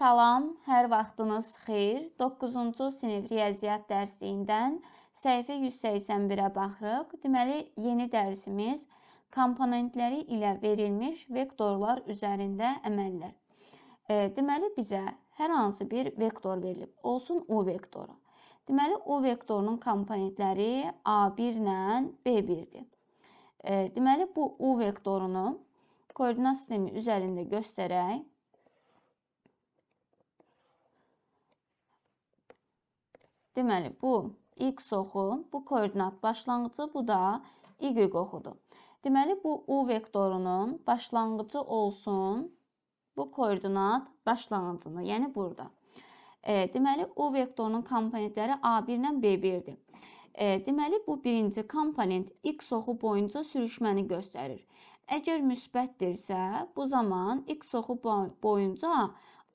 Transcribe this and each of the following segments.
Salam, hər vaxtınız xeyir. 9-cu sinif riyaziyyat dərsliyindən səhifə 181-ə baxırıq. Deməli, yeni dərsimiz komponentləri ilə verilmiş vektorlar üzərində əməllər. E, deməli, bizə hər hansı bir vektor verilib. Olsun U vektoru. Deməli, U vektorunun komponentləri A1 ilə B1-dir. E, deməli, bu U vektorunu koordinat sistemi üzərində göstərək Deməli, bu x oxu, bu koordinat başlanğıcı, bu da y oxudur. Deməli, bu u vektorunun başlanğıcı olsun bu koordinat başlanğıcını, yəni burada. E, deməli, u vektorunun komponentləri A1 ilə B1-dir. E, deməli, bu birinci komponent x oxu boyunca sürüşməni göstərir. Əgər müsbətdirsə, bu zaman x oxu boyunca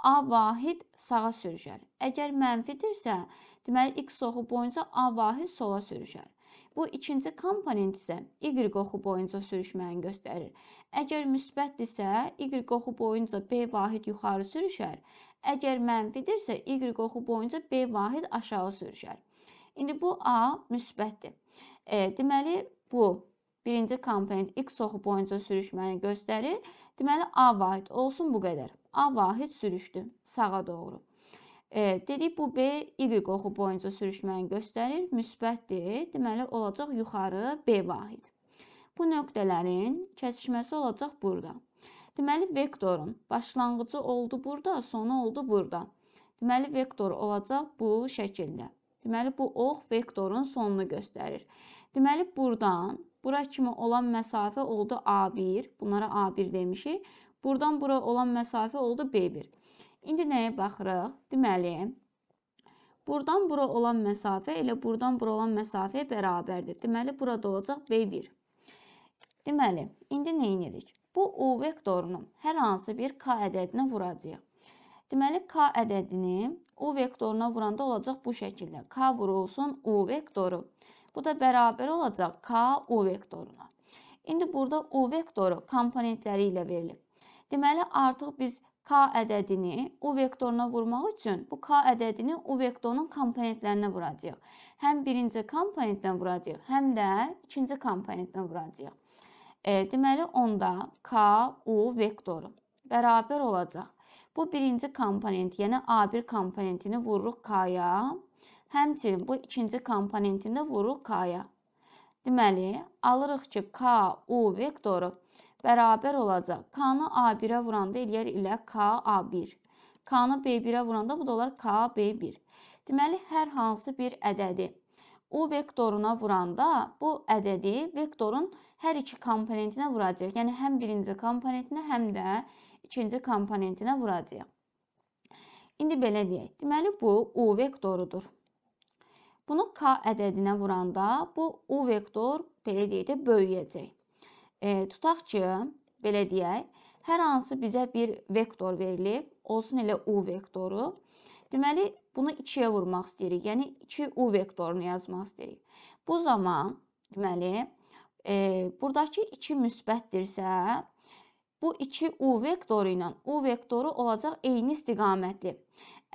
A vahid sağa sürüşər. Əgər mənfidirsə, Deməli x oxu boyunca A vahid sola sürüşər. Bu ikinci komponent isə y oxu boyunca sürüşməni göstərir. Əgər müsbətdirsə, y oxu boyunca B vahid yuxarı sürüşər. Əgər mənfidirsə, y oxu boyunca B vahid aşağı sürüşər. İndi bu A müsbətdir. E, deməli bu birinci komponent x oxu boyunca sürüşməni göstərir. Deməli A vahid olsun bu qədər. A vahid sürüşdü sağa doğru. E, dedik bu B y oxu boyunca sürüşməni göstərir, müsbətdir. Deməli olacaq yuxarı B vahid. Bu nöqtələrin kəsişməsi olacaq burada. Deməli vektorun başlanğıcı oldu burada, sonu oldu burada. Deməli vektor olacaq bu şəkildə. Deməli bu ox vektorun sonunu göstərir. Deməli burdan bura kimi olan məsafə oldu A1. Bunlara A1 demişik. Burdan bura olan məsafə oldu B1. İndi nəyə baxırıq? Deməli, buradan bura olan məsafə elə buradan bura olan məsafəyə bərabərdir. Deməli, burada olacaq B1. Deməli, indi nə edirik? Bu U vektorunun hər hansı bir K ədədinə vuracağıq. Deməli, K ədədini U vektoruna vuranda olacaq bu şəkildə. K vurulsun U vektoru. Bu da bərabər olacaq K U vektoruna. İndi burada U vektoru komponentləri ilə verilib. Deməli, artıq biz k ədədini u vektoruna vurmaq üçün bu k ədədini u vektorunun komponentlərinə vuracağıq. Həm birinci komponentdən vuracağıq, həm də ikinci komponentdən vuracağıq. E, deməli, onda k u vektoru bərabər olacaq. Bu birinci komponent, yəni A1 komponentini vururuq K-ya. Həmçinin bu ikinci komponentini də vururuq K-ya. Deməli, alırıq ki, K, U vektoru bərabər olacaq. K-nı A1-ə vuranda eləyər ilə K A1. K-nı B1-ə vuranda bu da olar K B1. Deməli hər hansı bir ədədi U vektoruna vuranda bu ədədi vektorun hər iki komponentinə vuracağıq. Yəni həm birinci komponentinə, həm də ikinci komponentinə vuracağıq. İndi belə deyək. Deməli bu U vektorudur. Bunu K ədədinə vuranda bu U vektor belə deyək də böyüyəcək. E, tutaq ki, belə deyək, hər hansı bizə bir vektor verilib, olsun elə u vektoru. Deməli, bunu 2-yə vurmaq istəyirik. Yəni 2u vektorunu yazmaq istəyirik. Bu zaman deməli, e, burdakı 2 müsbətdirsə, bu 2u vektoru ilə u vektoru olacaq eyni istiqamətli.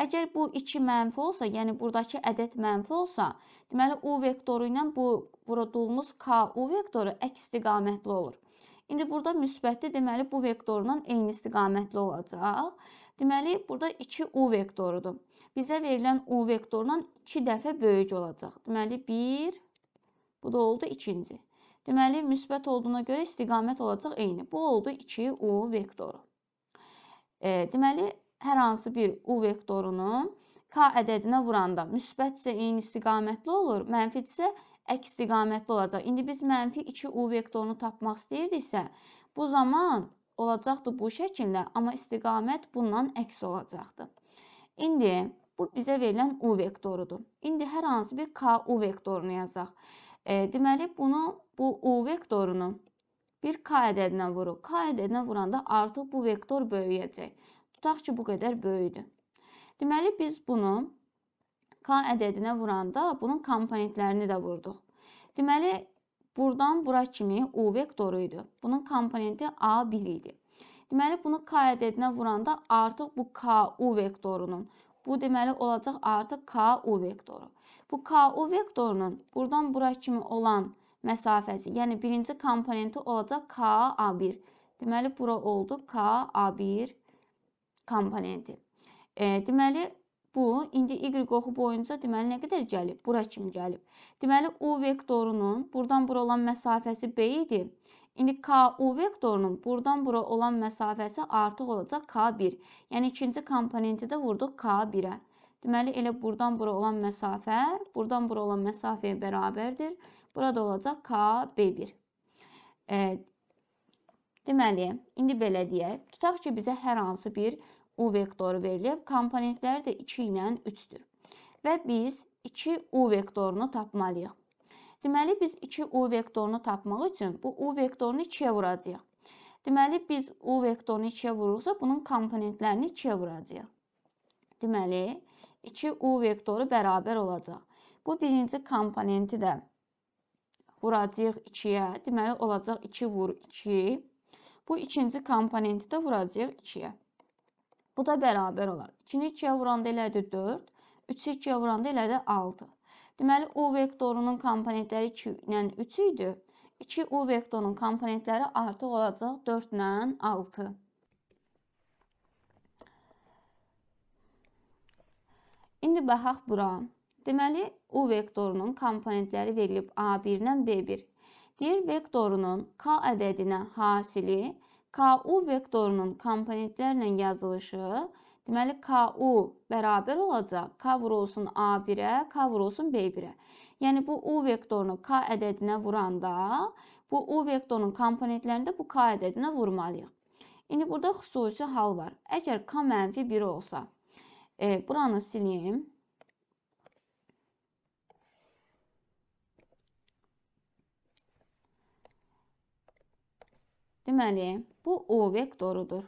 Əgər bu 2 mənfi olsa, yəni burdakı ədəd mənfi olsa, deməli u vektoru ilə bu vurduğumuz ku vektoru əks istiqamətli olur. İndi burada müsbətli deməli bu vektorla eyni istiqamətli olacaq. Deməli burada 2u vektorudur. Bizə verilən u vektorundan 2 dəfə böyük olacaq. Deməli 1 bu da oldu 2-ci. Deməli müsbət olduğuna görə istiqamət olacaq eyni. Bu oldu 2u vektoru. E, deməli hər hansı bir u vektorunun k ədədinə vuranda müsbətsə eyni istiqamətli olur, mənfidirsə əks istiqamətli olacaq. İndi biz mənfi 2u vektorunu tapmaq istəyirdiksə, bu zaman olacaqdı bu şəkildə, amma istiqamət bundan əks olacaqdı. İndi bu bizə verilən u vektorudur. İndi hər hansı bir ku vektorunu yazaq. E, deməli bunu bu u vektorunu bir k ədədinə vuruq. K ədədinə vuranda artıq bu vektor böyüyəcək. Tutaq ki, bu qədər böyükdür. Deməli, biz bunu k ədədinə vuranda bunun komponentlərini də vurduq. Deməli, buradan bura kimi u vektoru idi. Bunun komponenti a1 idi. Deməli, bunu k ədədinə vuranda artıq bu ku vektorunun, bu deməli olacaq artıq ku vektoru. Bu ku vektorunun buradan bura kimi olan məsafəsi, yəni birinci komponenti olacaq ka A1. Deməli, bura oldu ka A1 komponenti. E, deməli, bu indi y oxu boyunca deməli nə qədər gəlib? Bura kimi gəlib. Deməli u vektorunun burdan bura olan məsafəsi b idi. İndi KU vektorunun buradan bura olan məsafəsi artıq olacaq K1. Yəni ikinci komponenti də vurduq K1-ə. Deməli elə buradan bura olan məsafə, buradan bura olan məsafəyə bərabərdir. Burada olacaq KB1. E, deməli, indi belə deyək. Tutaq ki, bizə hər hansı bir U vektoru verilib. Komponentləri də 2 ilə 3-dür. Və biz 2 U vektorunu tapmalıyıq. Deməli, biz 2 U vektorunu tapmaq üçün bu U vektorunu 2-yə vuracağıq. Deməli, biz U vektorunu 2-yə vururuqsa, bunun komponentlərini 2-yə vuracağıq. Deməli, 2 U vektoru bərabər olacaq. Bu birinci komponenti də vuracağıq 2-yə. Deməli, olacaq 2 vur 2. Bu ikinci komponenti də vuracağıq 2-yə. Bu da bərabər olar. 2-ni 2-yə vuranda elədir 4. 3-ü 2-yə vuranda elədir 6. Deməli, U vektorunun komponentləri 2 ilə 3 idi. 2 U vektorunun komponentləri artıq olacaq 4 ilə 6. İndi baxaq bura. Deməli, U vektorunun komponentləri verilib A1-dən B1. Deyir, vektorunun K ədədinə hasili KU vektorunun komponentlərlə yazılışı, deməli KU bərabər olacaq K vurulsun A1-ə, K vurulsun B1-ə. Yəni bu U vektorunu K ədədinə vuranda bu U vektorunun komponentlərində bu K ədədinə vurmalıyıq. İndi burada xüsusi hal var. Əgər K mənfi 1 olsa, e, buranı sileyim. Deməli, bu U vektorudur.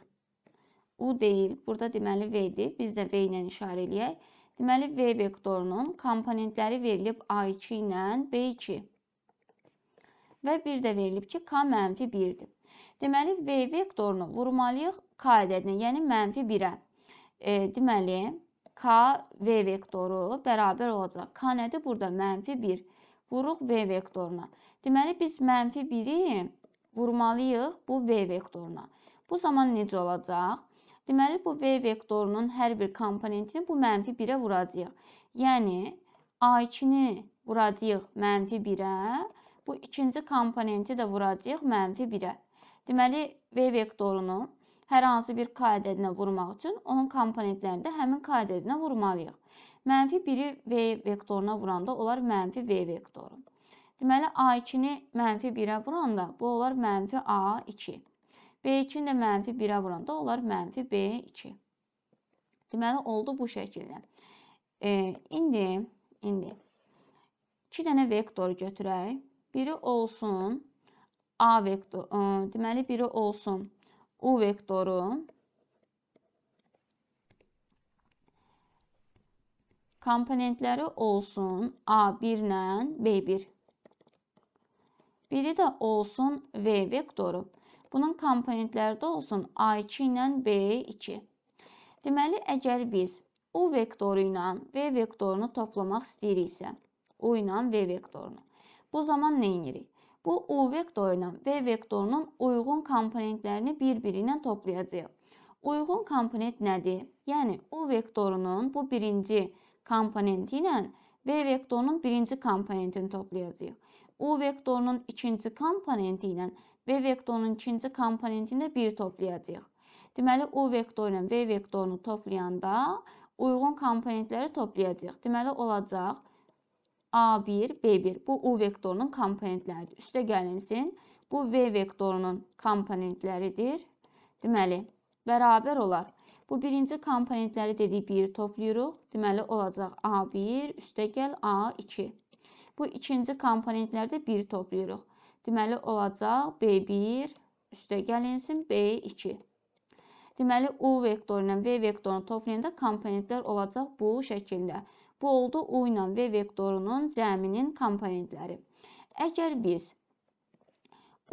U deyil, burada deməli V-dir. Biz də V ilə işarə eləyək. Deməli, V vektorunun komponentləri verilib A2 ilə B2. Və bir də verilib ki, K mənfi 1-dir. Deməli, V vektorunu vurmalıyıq K ədədinə, yəni mənfi 1-ə. E, deməli, K V vektoru bərabər olacaq. K nədir? Burada mənfi 1. Vuruq V vektoruna. Deməli, biz mənfi 1-i vurmalıyıq bu v vektoruna. Bu zaman necə olacaq? Deməli bu v vektorunun hər bir komponentini bu mənfi 1-ə vuracağıq. Yəni a2-ni vuracağıq mənfi 1-ə, bu ikinci komponenti də vuracağıq mənfi 1-ə. Deməli v vektorunu hər hansı bir k ədədinə vurmaq üçün onun komponentlərini də həmin k ədədinə vurmalıyıq. Mənfi 1-i v vektoruna vuranda olar mənfi v vektoru. Deməli, A2-ni mənfi 1-ə vuranda bu olar mənfi A2. B2-ni də mənfi 1-ə vuranda olar mənfi B2. Deməli, oldu bu şəkildə. E, indi, indi 2 dənə vektor götürək. Biri olsun A vektor, e, deməli, biri olsun U vektoru. komponentləri olsun A1 ilə B1. Biri də olsun V vektoru. Bunun komponentləri də olsun A2 ilə B2. Deməli, əgər biz U vektoru ilə V vektorunu toplamaq istəyiriksə, U ilə V vektorunu, bu zaman nə edirik? Bu U vektoru ilə V vektorunun uyğun komponentlərini bir-birinə toplayacağıq. Uyğun komponent nədir? Yəni, U vektorunun bu birinci komponenti ilə V vektorunun birinci komponentini toplayacağıq. U vektorunun ikinci komponenti ilə V vektorunun ikinci komponentini bir toplayacağıq. Deməli, U vektoru ilə V vektorunu toplayanda uyğun komponentləri toplayacağıq. Deməli, olacaq A1, B1. Bu U vektorunun komponentləridir. Üstə gəlinsin. Bu V vektorunun komponentləridir. Deməli, bərabər olar. Bu birinci komponentləri dedik, 1 toplayırıq. Deməli, olacaq A1 üstə gəl A2. Bu ikinci komponentlərdə 1 toplayırıq. Deməli olacaq B1 üstə gəlinsin B2. Deməli U vektoru ilə V vektorunu toplayanda komponentlər olacaq bu şəkildə. Bu oldu U ilə V vektorunun cəminin komponentləri. Əgər biz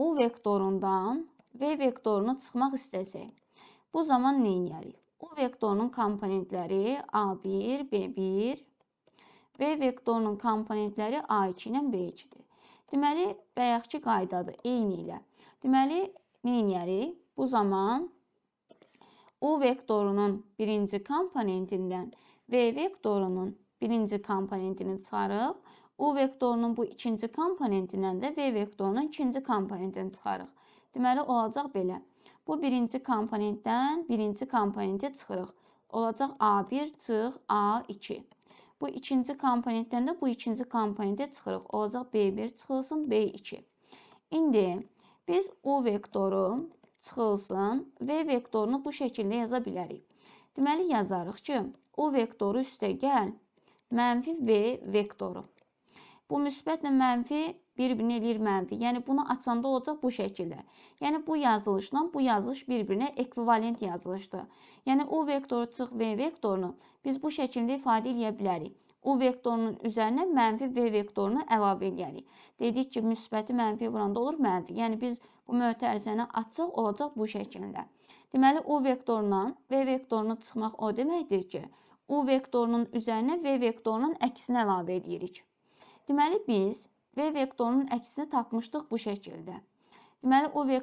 U vektorundan V vektorunu çıxmaq istəsək, bu zaman nə edərik? U vektorunun komponentləri A1, B1, B vektorunun komponentləri A2 ilə B2-dir. Deməli, bayaqki qaydadır, eyni ilə. Deməli, neyniyərik? Bu zaman U vektorunun birinci komponentindən V vektorunun birinci komponentini çıxarıq. U vektorunun bu ikinci komponentindən də V vektorunun ikinci komponentini çıxarıq. Deməli, olacaq belə. Bu birinci komponentdən birinci komponenti çıxırıq. Olacaq A1 çıx A2. Bu ikinci komponentdən də bu ikinci komponentə çıxırıq. Olacaq B1 çıxılsın B2. İndi biz U vektoru çıxılsın V vektorunu bu şəkildə yaza bilərik. Deməli yazarıq ki, U vektoru üstə gəl mənfi V vektoru. Bu müsbətlə mənfi bir-birini eləyir mənfi. Yəni bunu açanda olacaq bu şəkildə. Yəni bu yazılışla bu yazılış bir-birinə ekvivalent yazılışdır. Yəni U vektoru çıx V vektorunu biz bu şəkildə ifadə eləyə bilərik. U vektorunun üzərinə mənfi V vektorunu əlavə eləyərik. Dedik ki, müsbəti mənfi vuranda olur mənfi. Yəni biz bu mötərizəni açsaq olacaq bu şəkildə. Deməli U vektorundan V vektorunu çıxmaq o deməkdir ki, U vektorunun üzərinə V vektorunun əksini əlavə edirik. Deməli biz V vektorunun əksini tapmışdıq bu şəkildə. Deməli U e,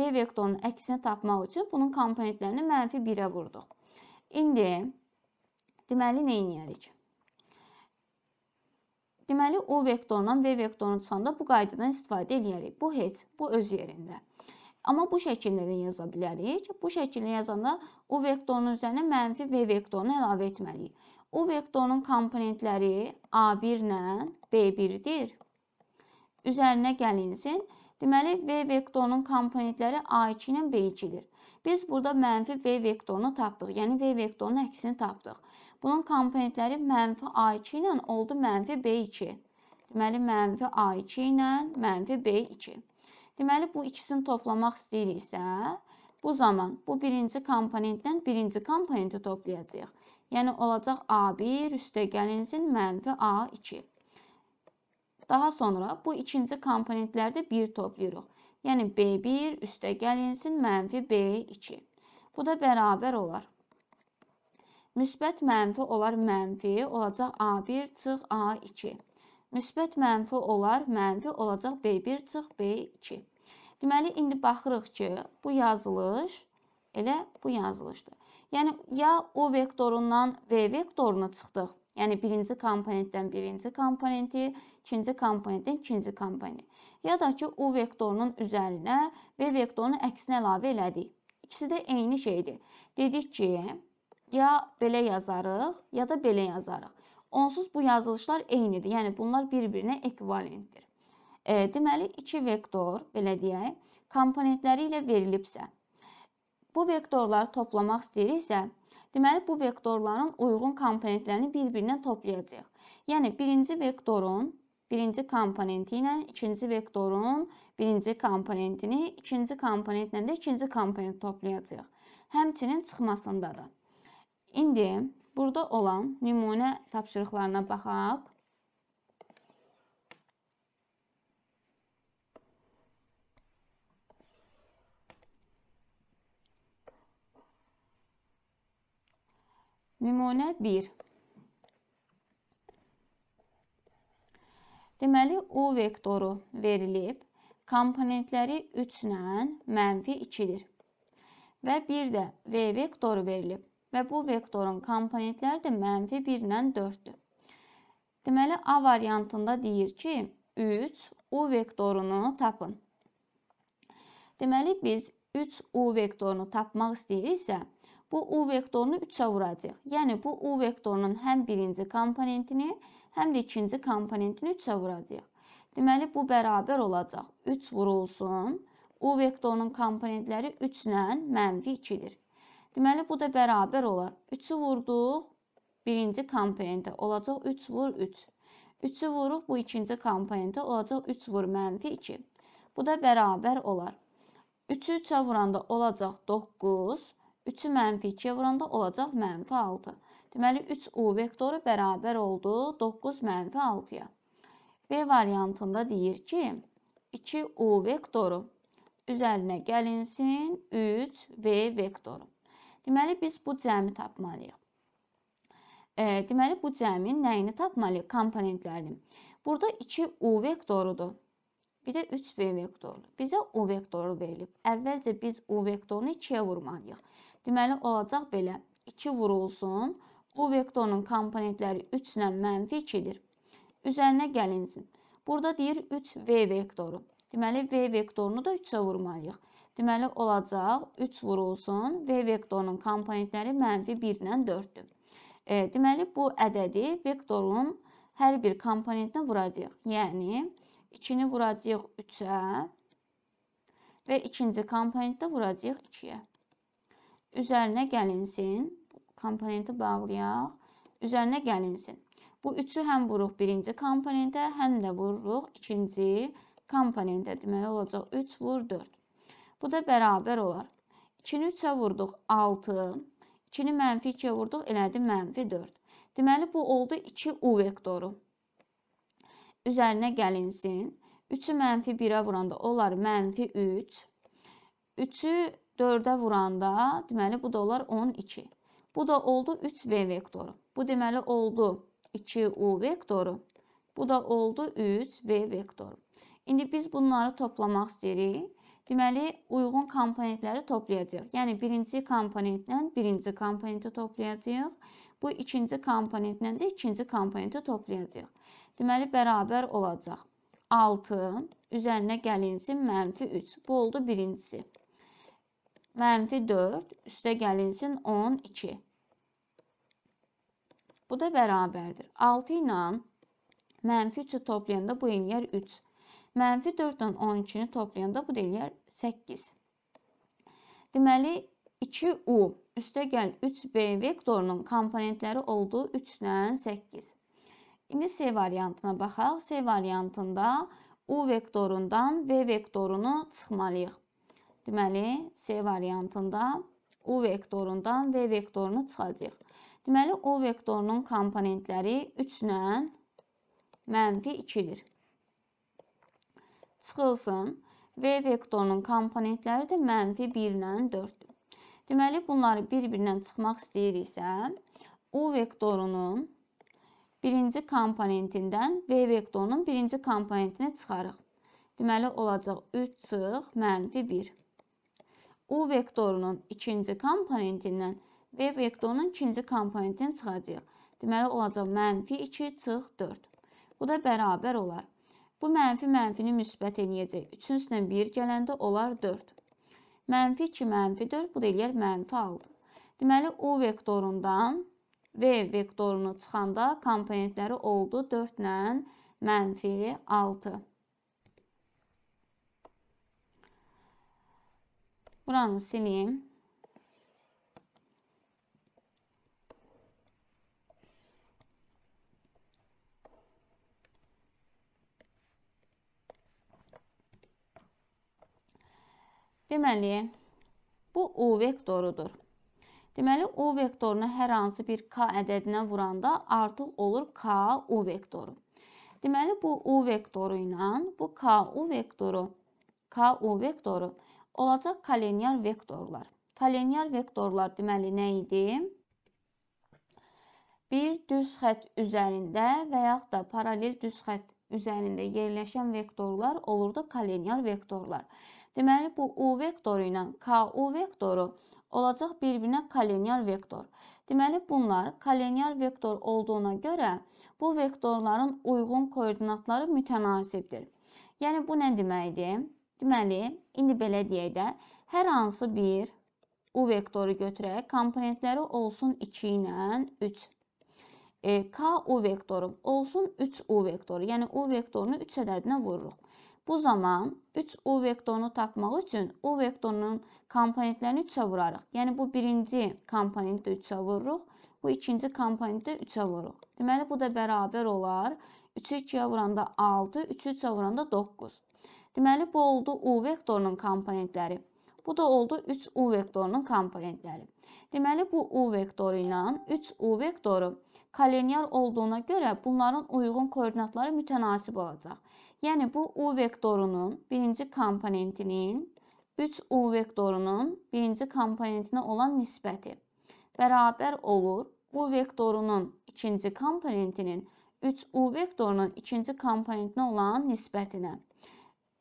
V vektorunun əksini tapmaq üçün bunun komponentlərini mənfi 1-ə vurduq. İndi Deməli, neyniyərik? Deməli, U vektorundan V vektorunu çıxanda bu qaydadan istifadə eləyərik. Bu heç, bu öz yerində. Amma bu şəkildə də yaza bilərik. Bu şəkildə yazanda U vektorunun üzərinə mənfi V vektorunu əlavə etməliyik. U vektorunun komponentləri A1 ilə B1-dir. Üzərinə gəlinsin. Deməli, V vektorunun komponentləri A2 ilə B2-dir. Biz burada mənfi V vektorunu tapdıq, yəni V vektorunun əksini tapdıq. Bunun komponentləri mənfi A2 ilə oldu mənfi B2. Deməli, mənfi A2 ilə mənfi B2. Deməli, bu ikisini toplamaq istəyiriksə, bu zaman bu birinci komponentdən birinci komponenti toplayacaq. Yəni, olacaq A1 üstə gəlinsin mənfi A2. Daha sonra bu ikinci komponentlərdə 1 toplayırıq. Yəni, B1 üstə gəlinsin mənfi B2. Bu da bərabər olar. Müsbət mənfi olar mənfi, olacaq A1 çıx A2. Müsbət mənfi olar mənfi, olacaq B1 çıx B2. Deməli, indi baxırıq ki, bu yazılış elə bu yazılışdır. Yəni, ya O vektorundan V vektoruna çıxdıq, yəni birinci komponentdən birinci komponenti, ikinci komponentdən ikinci komponenti. Ya da ki, U vektorunun üzərinə V vektorunu əksinə əlavə elədik. İkisi də eyni şeydir. Dedik ki, ya belə yazarıq, ya da belə yazarıq. Onsuz bu yazılışlar eynidir. Yəni bunlar bir-birinə ekvivalentdir. E, deməli, iki vektor, belə deyək, komponentləri ilə verilibsə, bu vektorları toplamaq istəyiriksə, deməli bu vektorların uyğun komponentlərini bir-birinə toplayacağıq. Yəni birinci vektorun birinci komponenti ilə ikinci vektorun birinci komponentini, ikinci komponentlə də ikinci komponenti toplayacağıq. Həmçinin çıxmasında da. İndi burada olan nümunə tapşırıqlarına baxaq. Nümunə 1. Deməli, U vektoru verilib. Komponentləri 3-lə mənfi 2-dir. Və bir də V vektoru verilib və bu vektorun komponentləri də mənfi 1 ilə 4-dür. Deməli, A variantında deyir ki, 3 U vektorunu tapın. Deməli, biz 3 U vektorunu tapmaq istəyiriksə, bu U vektorunu 3-ə vuracaq. Yəni, bu U vektorunun həm birinci komponentini, həm də ikinci komponentini 3-ə vuracaq. Deməli, bu bərabər olacaq. 3 vurulsun. U vektorunun komponentləri 3 ilə mənfi 2-dir. Deməli, bu da bərabər olar. 3-ü vurduq birinci komponentə, olacaq 3 vur 3. 3-ü vuruq bu ikinci komponentə, olacaq 3 vur mənfi 2. Bu da bərabər olar. 3-ü 3-ə vuranda olacaq 9, 3-ü mənfi 2-yə vuranda olacaq mənfi 6. Deməli, 3U vektoru bərabər oldu 9 mənfi 6-ya. B variantında deyir ki, 2U vektoru üzərinə gəlinsin 3V vektoru. Deməli, biz bu cəmi tapmalıyıq. E, deməli, bu cəmin nəyini tapmalıyıq? Komponentlərini. Burada 2U vektorudur. Bir də 3V vektoru. Bizə U vektoru verilib. Əvvəlcə biz U vektorunu 2-yə vurmalıyıq. Deməli, olacaq belə. 2 vurulsun. U vektorunun komponentləri 3 ilə mənfi 2-dir. Üzərinə gəlinsin. Burada deyir 3V vektoru. Deməli, V vektorunu da 3-ə vurmalıyıq. Deməli olacaq 3 vurulsun V vektorunun komponentləri mənfi 1 ilə 4-dür. E, deməli bu ədədi vektorun hər bir komponentinə vuracağıq. Yəni 2-ni vuracağıq 3-ə və ikinci komponentdə vuracağıq 2-yə. Üzərinə gəlinsin. Komponenti bağlayaq. Üzərinə gəlinsin. Bu 3-ü həm vururuq birinci komponentə, həm də vururuq ikinci komponentə. Deməli olacaq 3 vur 4. Bu da bərabər olar. 2-ni 3-ə vurduq 6, 2-ni mənfi 2-yə vurduq elədi mənfi 4. Deməli bu oldu 2U vektoru. Üzərinə gəlinsin. 3-ü mənfi 1-ə vuranda olar mənfi 3. 3-ü 4-ə vuranda deməli bu da olar 12. Bu da oldu 3V vektoru. Bu deməli oldu 2U vektoru. Bu da oldu 3V vektoru. İndi biz bunları toplamaq istəyirik. Deməli, uyğun komponentləri toplayacağıq. Yəni, birinci komponentlə birinci komponenti toplayacağıq. Bu ikinci komponentlə də ikinci komponenti toplayacağıq. Deməli, bərabər olacaq. 6 üzərinə gəlinsin mənfi 3. Bu oldu birincisi. Mənfi 4 üstə gəlinsin 12. Bu da bərabərdir. 6 ilə mənfi 3-ü toplayanda bu eləyər 3. Mənfi 4 ilə 12-ni toplayanda bu deyilər 8. Deməli, 2U üstəgəl 3V vektorunun komponentləri oldu 3 ilə 8. İndi C variantına baxaq. C variantında U vektorundan V vektorunu çıxmalıyıq. Deməli, C variantında U vektorundan V vektorunu çıxacaq. Deməli, U vektorunun komponentləri 3 ilə mənfi 2-dir çıxılsın. V vektorunun komponentləri də mənfi 1 ilə 4-dür. Deməli, bunları bir-birindən çıxmaq istəyiriksə, U vektorunun birinci komponentindən V vektorunun birinci komponentinə çıxarıq. Deməli, olacaq 3 çıx, mənfi 1. U vektorunun ikinci komponentindən V vektorunun ikinci komponentini çıxacaq. Deməli, olacaq mənfi 2 çıx 4. Bu da bərabər olar. Bu mənfi mənfini müsbət eləyəcək. 3-ün üstünə 1 gələndə olar 4. Mənfi 2 mənfi 4, bu da eləyər mənfi 6. Deməli U vektorundan V vektorunu çıxanda komponentləri oldu 4 ilə mənfi 6. Buranı sileyim. Deməli, bu U vektorudur. Deməli, U vektorunu hər hansı bir K ədədinə vuranda artıq olur K U vektoru. Deməli, bu U vektoru ilə bu K U vektoru, K U vektoru olacaq kolenyar vektorlar. Kolenyar vektorlar deməli nə idi? Bir düz xətt üzərində və yaxud da paralel düz xətt üzərində yerləşən vektorlar olurdu kolenyar vektorlar. Deməli, bu U vektoru ilə KU vektoru olacaq bir-birinə kollinear vektor. Deməli, bunlar kollinear vektor olduğuna görə bu vektorların uyğun koordinatları mütənasibdir. Yəni, bu nə deməkdir? Deməli, indi belə deyək də, hər hansı bir U vektoru götürək, komponentləri olsun 2 ilə 3. E, K U vektoru olsun 3 U vektoru, yəni U vektorunu 3 ədədinə vururuq. Bu zaman 3 U vektorunu tapmaq üçün U vektorunun komponentlərini 3-ə vurarıq. Yəni bu birinci komponenti 3-ə vururuq, bu ikinci komponenti 3-ə vururuq. Deməli bu da bərabər olar 3-ü 2-yə vuranda 6, 3-ü 3-ə vuranda 9. Deməli bu oldu U vektorunun komponentləri. Bu da oldu 3 U vektorunun komponentləri. Deməli bu U vektoru ilə 3 U vektoru kollinear olduğuna görə bunların uyğun koordinatları mütənasib olacaq. Yəni bu u vektorunun birinci komponentinin 3u vektorunun birinci komponentinə olan nisbəti bərabər olur u vektorunun ikinci komponentinin 3u vektorunun ikinci komponentinə olan nisbətinə.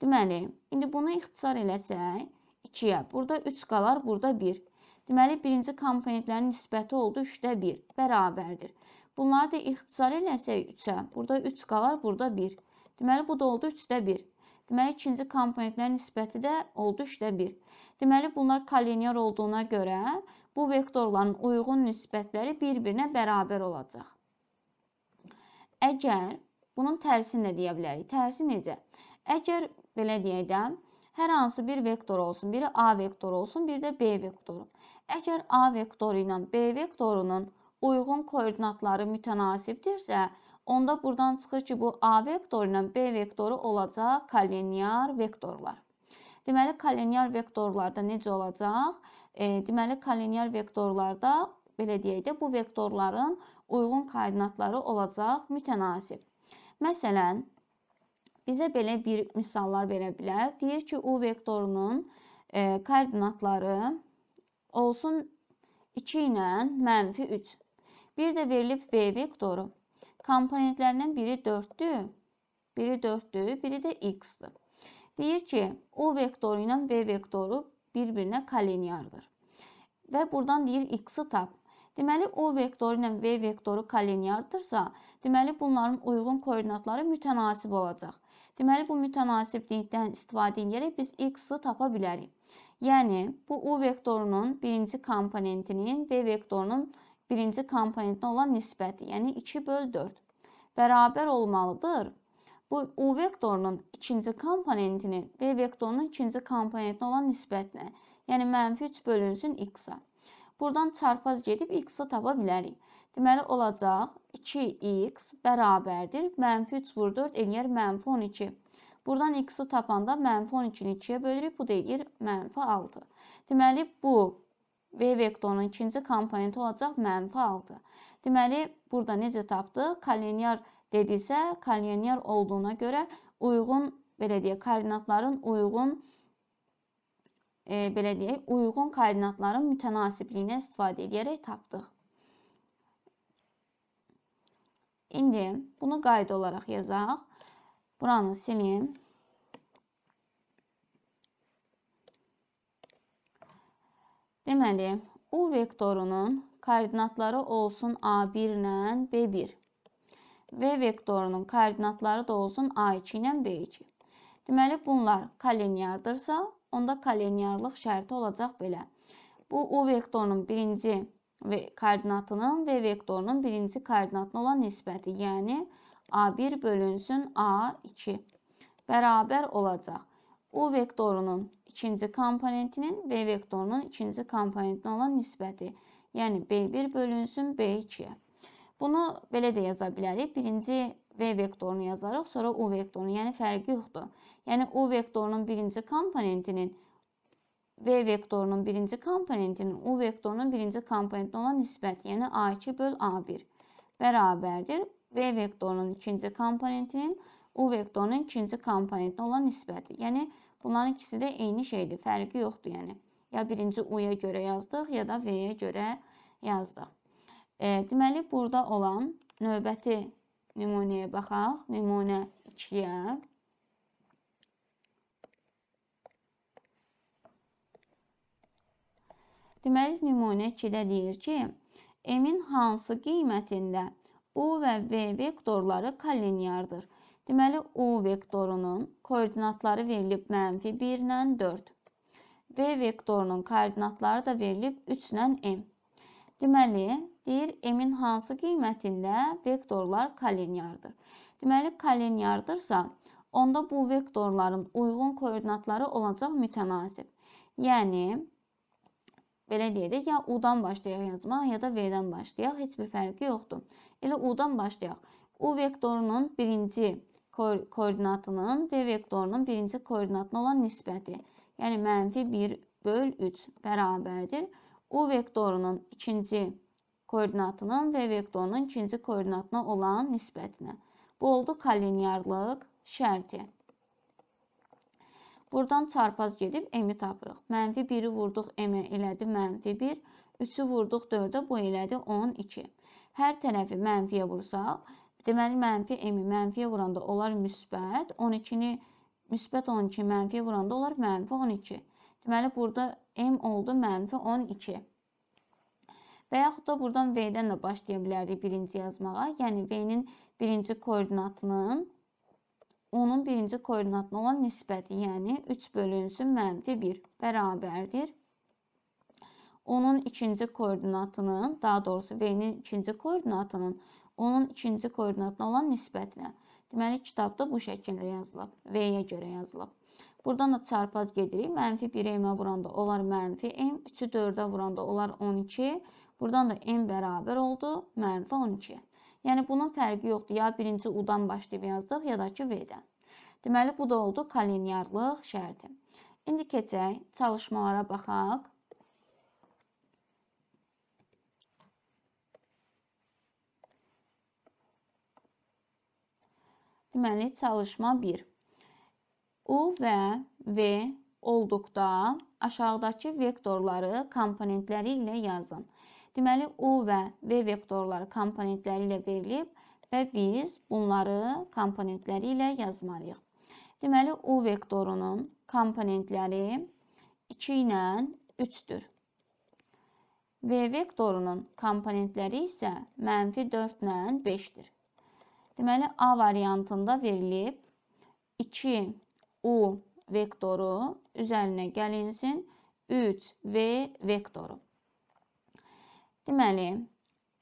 Deməli, indi bunu ixtisar eləsək 2-yə. Burada 3 qalar, burada 1. Deməli, birinci komponentlərin nisbəti oldu 3-də 1 bərabərdir. Bunları da ixtisar eləsək 3-ə. Burada 3 qalar, burada 1. Deməli, bu da oldu 3-də 1. Deməli, ikinci komponentlərin nisbəti də oldu 3-də 1. Deməli, bunlar kolinear olduğuna görə bu vektorların uyğun nisbətləri bir-birinə bərabər olacaq. Əgər bunun tərsini də deyə bilərik. Tərsi necə? Əgər belə deyək də, hər hansı bir vektor olsun, biri A vektoru olsun, bir də B vektoru. Əgər A vektoru ilə B vektorunun uyğun koordinatları mütənasibdirsə, Onda buradan çıxır ki, bu A vektoru ilə B vektoru olacaq kolinear vektorlar. Deməli, kolinear vektorlarda necə olacaq? E, deməli, kolinear vektorlarda belə deyək də bu vektorların uyğun koordinatları olacaq mütənasib. Məsələn, bizə belə bir misallar verə bilər. Deyir ki, U vektorunun e, koordinatları olsun 2 ilə -3. Bir də verilib B vektoru komponentlərindən biri 4-dür, biri 4-dür, biri də x-dir. Deyir ki, u vektoru ilə v vektoru bir-birinə kolinyardır. Və buradan deyir x-i tap. Deməli, u vektoru ilə v vektoru kolinyardırsa, deməli bunların uyğun koordinatları mütənasib olacaq. Deməli, bu mütənasiblikdən istifadə edərək biz x-i tapa bilərik. Yəni, bu u vektorunun birinci komponentinin v vektorunun birinci komponentinə olan nisbəti, yəni 2 böl 4 bərabər olmalıdır. Bu U vektorunun ikinci komponentinin B vektorunun ikinci komponentinə olan nisbətinə, yəni mənfi 3 bölünsün x-a. Buradan çarpaz gedib x-i tapa bilərik. Deməli olacaq 2x bərabərdir. Mənfi 3 vur 4 eləyər mənfi 12. Buradan x-i tapanda mənfi 12-ni 2-yə bölürük. Bu da eləyir mənfi 6. Deməli bu V vektorunun ikinci komponenti olacaq mənfi 6. Deməli, burada necə tapdıq? Koliniyar dedisə, koliniyar olduğuna görə uyğun, belə deyək, koordinatların uyğun e, belə deyək, uyğun koordinatların mütənasibliyindən istifadə edərək tapdıq. İndi bunu qayda olaraq yazaq. Buranı silim. Deməli, U vektorunun koordinatları olsun A1 ilə B1. V vektorunun koordinatları da olsun A2 ilə B2. Deməli, bunlar kolinyardırsa, onda kolinyarlıq şərti olacaq belə. Bu U vektorunun birinci koordinatının V vektorunun birinci koordinatına olan nisbəti, yəni A1 bölünsün A2 bərabər olacaq. U vektorunun ikinci komponentinin B vektorunun ikinci komponentinə olan nisbəti. Yəni B1 bölünsün B2-yə. Bunu belə də yaza bilərik. Birinci V vektorunu yazarıq, sonra U vektorunu, yəni fərqi yoxdur. Yəni U vektorunun birinci komponentinin V vektorunun birinci komponentinin U vektorunun birinci komponentinə olan nisbəti, yəni A2 böl A1 bərabərdir. V vektorunun ikinci komponentinin U vektorunun ikinci komponentinə olan nisbəti. Yəni, bunların ikisi də eyni şeydir, fərqi yoxdur yəni. Ya birinci U-ya görə yazdıq, ya da V-yə görə yazdıq. E, deməli, burada olan növbəti nümunəyə baxaq. Nümunə 2-yə. Deməli, nümunə 2-də deyir ki, M-in hansı qiymətində U və V vektorları kollineardır? Deməli U vektorunun koordinatları verilib mənfi 1 ilə 4. V vektorunun koordinatları da verilib 3 ilə M. Deməli, deyir M-in hansı qiymətində vektorlar kolinyardır. Deməli, kolinyardırsa, onda bu vektorların uyğun koordinatları olacaq mütəmasib. Yəni, belə deyək, ya U-dan başlayaq yazmağa, ya da V-dən başlayaq, heç bir fərqi yoxdur. Elə U-dan başlayaq. U vektorunun birinci koordinatının B vektorunun birinci koordinatına olan nisbəti, yəni mənfi 1 böl 3 bərabərdir. U vektorunun ikinci koordinatının V vektorunun ikinci koordinatına olan nisbətinə. Bu oldu kalinyarlıq şərti. Buradan çarpaz gedib M-i tapırıq. Mənfi 1-i vurduq M-ə elədi mənfi 1, 3-ü vurduq 4-ə bu elədi 12. Hər tərəfi mənfiyə vursaq, Deməli, mənfi m-i mənfiyə vuranda olar müsbət 12-ni müsbət 12 mənfiyə vuranda olar mənfi 12. Deməli, burada m oldu mənfi 12. Və yaxud da buradan v-dən də başlaya bilərdik birinci yazmağa. Yəni, v-nin birinci koordinatının onun birinci koordinatına olan nisbəti, yəni 3 bölünsün mənfi 1 bərabərdir. Onun ikinci koordinatının, daha doğrusu V-nin ikinci koordinatının onun ikinci koordinatına olan nisbətlə. Deməli, kitabda bu şəkildə yazılıb. V-yə görə yazılıb. Buradan da çarpaz gedirik. Mənfi 1-ə m-ə vuranda olar mənfi m, 3-ü 4-ə vuranda olar 12. Buradan da m bərabər oldu mənfi 12. Yəni, bunun fərqi yoxdur. Ya birinci u-dan başlayıb yazdıq, ya da ki v-dən. Deməli, bu da oldu kalinyarlıq şərti. İndi keçək, çalışmalara baxaq. Deməli, çalışma 1. U və V olduqda aşağıdakı vektorları komponentləri ilə yazın. Deməli, U və V vektorları komponentləri ilə verilib və biz bunları komponentləri ilə yazmalıyıq. Deməli, U vektorunun komponentləri 2 ilə 3-dür. V vektorunun komponentləri isə mənfi 4 ilə 5-dir. Deməli A variantında verilib 2 U vektoru üzərinə gəlinsin 3 V vektoru. Deməli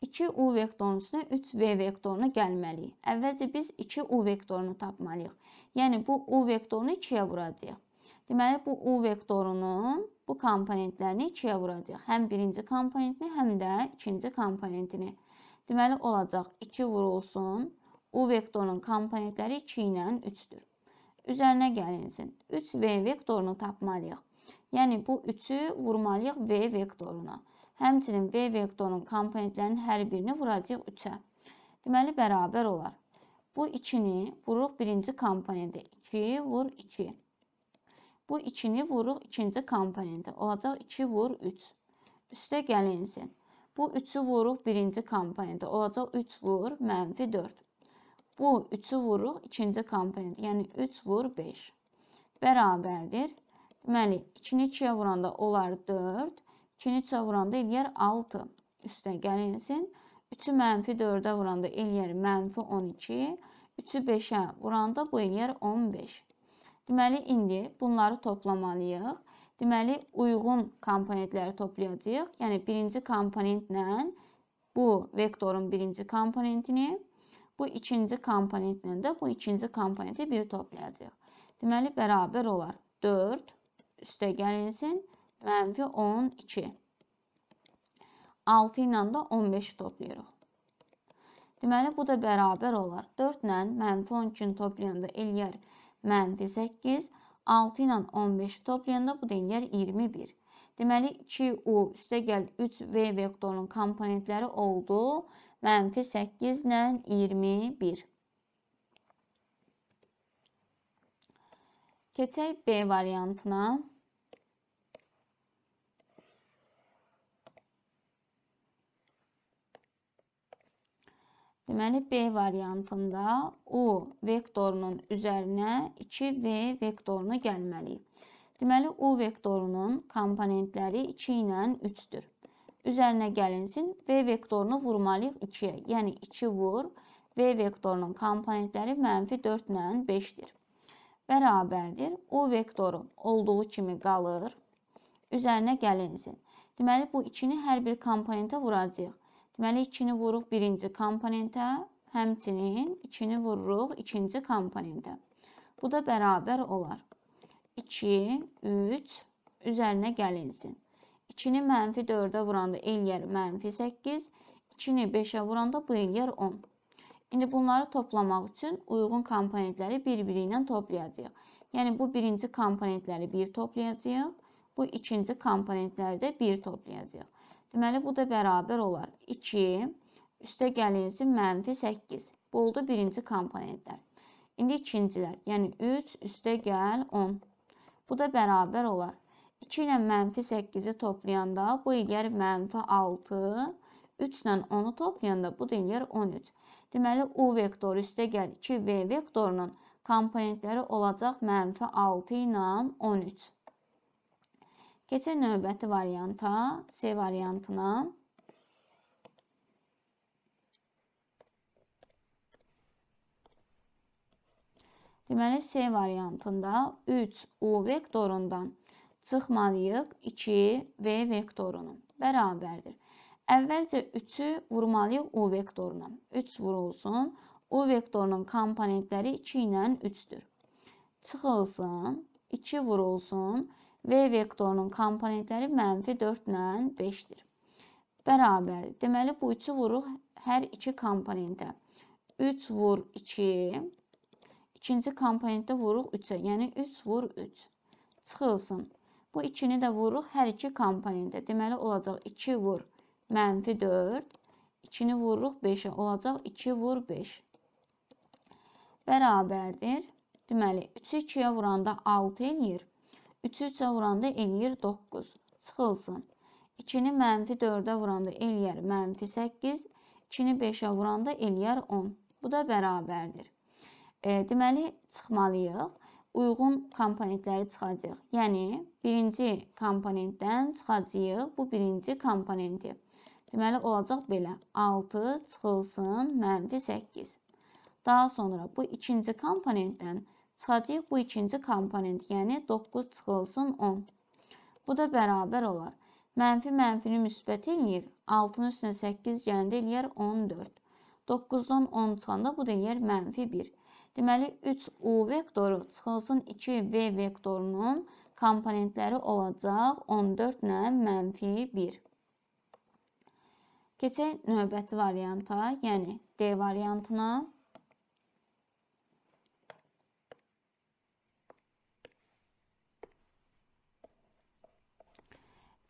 2 U vektorunun üstünə 3 V vektorunu gəlməliyik. Əvvəlcə biz 2 U vektorunu tapmalıyıq. Yəni bu U vektorunu 2-yə vuracağıq. Deməli bu U vektorunun bu komponentlərini 2-yə vuracağıq. Həm birinci komponentini, həm də ikinci komponentini. Deməli olacaq 2 vurulsun 1 U vektorunun komponentləri 2 ilə 3-dür. Üzərinə gəlinsin. 3V vektorunu tapmalıyıq. Yəni bu 3-ü vurmalıyıq V vektoruna. Həmçinin V vektorunun komponentlərinin hər birini vuracağıq 3-ə. Deməli bərabər olar. Bu 2-ni vururuq birinci komponentə. 2 vur 2. Bu 2-ni vururuq ikinci komponentə. Olacaq 2 vur 3. Üstə gəlinsin. Bu 3-ü vururuq birinci komponentə. Olacaq 3 vur mənfi 4. Bu 3-ü vururuq ikinci komponent. Yəni 3 vur 5 bərabərdir. Deməli 2-ni 2-yə vuranda olar 4, 2-ni 3-ə vuranda eləyər 6. Üstə gəlinsin. 3-ü mənfi 4-ə vuranda eləyər mənfi 12, 3-ü 5-ə vuranda bu eləyər 15. Deməli indi bunları toplamalıyıq. Deməli uyğun komponentləri toplayacağıq. Yəni birinci komponentlə bu vektorun birinci komponentini Bu ikinci komponentlə də bu ikinci komponenti bir toplayacağıq. Deməli, bərabər olar 4 üstə gəlinsin, mənfi 12. 6 ilə də 15 toplayırıq. Deməli, bu da bərabər olar 4 ilə mənfi 12-ni toplayanda eləyər mənfi 8, 6 ilə 15 toplayanda bu da eləyər 21. Deməli, 2u üstə gəl 3v vektorunun komponentləri oldu 21. Mənfi 8 ilə 21. Keçək B variantına. Deməli, B variantında U vektorunun üzərinə 2V vektorunu gəlməliyik. Deməli, U vektorunun komponentləri 2 ilə 3-dür üzərinə gəlinsin. V vektorunu vurmalıyıq 2-yə. Yəni 2 vur V vektorunun komponentləri mənfi 4 ilə 5-dir. Bərabərdir. U vektoru olduğu kimi qalır. Üzərinə gəlinsin. Deməli, bu 2-ni hər bir komponentə vuracaq. Deməli, 2-ni vururuq birinci komponentə, həmçinin 2-ni vururuq ikinci komponentə. Bu da bərabər olar. 2, 3, üzərinə gəlinsin. 2-ni mənfi 4-ə vuranda eləyər mənfi 8, 2-ni 5-ə vuranda bu eləyər 10. İndi bunları toplamaq üçün uyğun komponentləri bir-biri ilə toplayacağıq. Yəni bu birinci komponentləri 1 toplayacağıq, bu ikinci komponentləri də 1 toplayacağıq. Deməli bu da bərabər olar 2 üstə gəlinsin mənfi 8. Bu oldu birinci komponentlər. İndi ikincilər, yəni 3 üstə gəl 10. Bu da bərabər olar 2 ilə mənfi 8-i toplayanda bu ilgər mənfi 6, 3 ilə 10-u toplayanda bu da ilgər 13. Deməli, U vektoru üstə gəl 2V vektorunun komponentləri olacaq mənfi 6 ilə 13. Keçək növbəti varianta, C variantına. Deməli, C variantında 3 U vektorundan 3 çıxmalıyıq 2 v vektorunu. Bərabərdir. Əvvəlcə 3-ü vurmalıyıq u vektoruna. 3 vurulsun. U vektorunun komponentləri 2 ilə 3-dür. Çıxılsın. 2 vurulsun. V vektorunun komponentləri mənfi 4 ilə 5-dir. Bərabərdir. Deməli, bu 3-ü vururuq hər iki komponentə. 3 vur 2. İkinci komponentdə vururuq 3-ə. Yəni, 3 vur 3. Çıxılsın. Bu 2-ni də vururuq hər iki komponentə. Deməli olacaq 2 vur mənfi 4. 2-ni vururuq 5-ə olacaq 2 vur 5. Bərabərdir. Deməli 3-ü 2-yə vuranda 6 eləyir. 3-ü 3-ə vuranda eləyir 9. Çıxılsın. 2-ni mənfi 4-ə vuranda eləyər mənfi 8. 2-ni 5-ə vuranda eləyər 10. Bu da bərabərdir. E, deməli, çıxmalıyıq. Uyğun komponentləri çıxacaq. Yəni, birinci komponentdən çıxacağıq bu birinci komponenti. Deməli, olacaq belə. 6 çıxılsın, mənfi 8. Daha sonra bu ikinci komponentdən çıxacağıq bu ikinci komponent, yəni 9 çıxılsın 10. Bu da bərabər olar. Mənfi mənfini müsbət eləyir. 6-nın üstünə 8 gələndə eləyər 14. 9-dan 10 çıxanda bu da eləyər mənfi 1. Deməli, 3U vektoru çıxılsın 2V vektorunun mənfi komponentləri olacaq 14 ilə mənfi 1. Keçək növbəti varianta, yəni D variantına.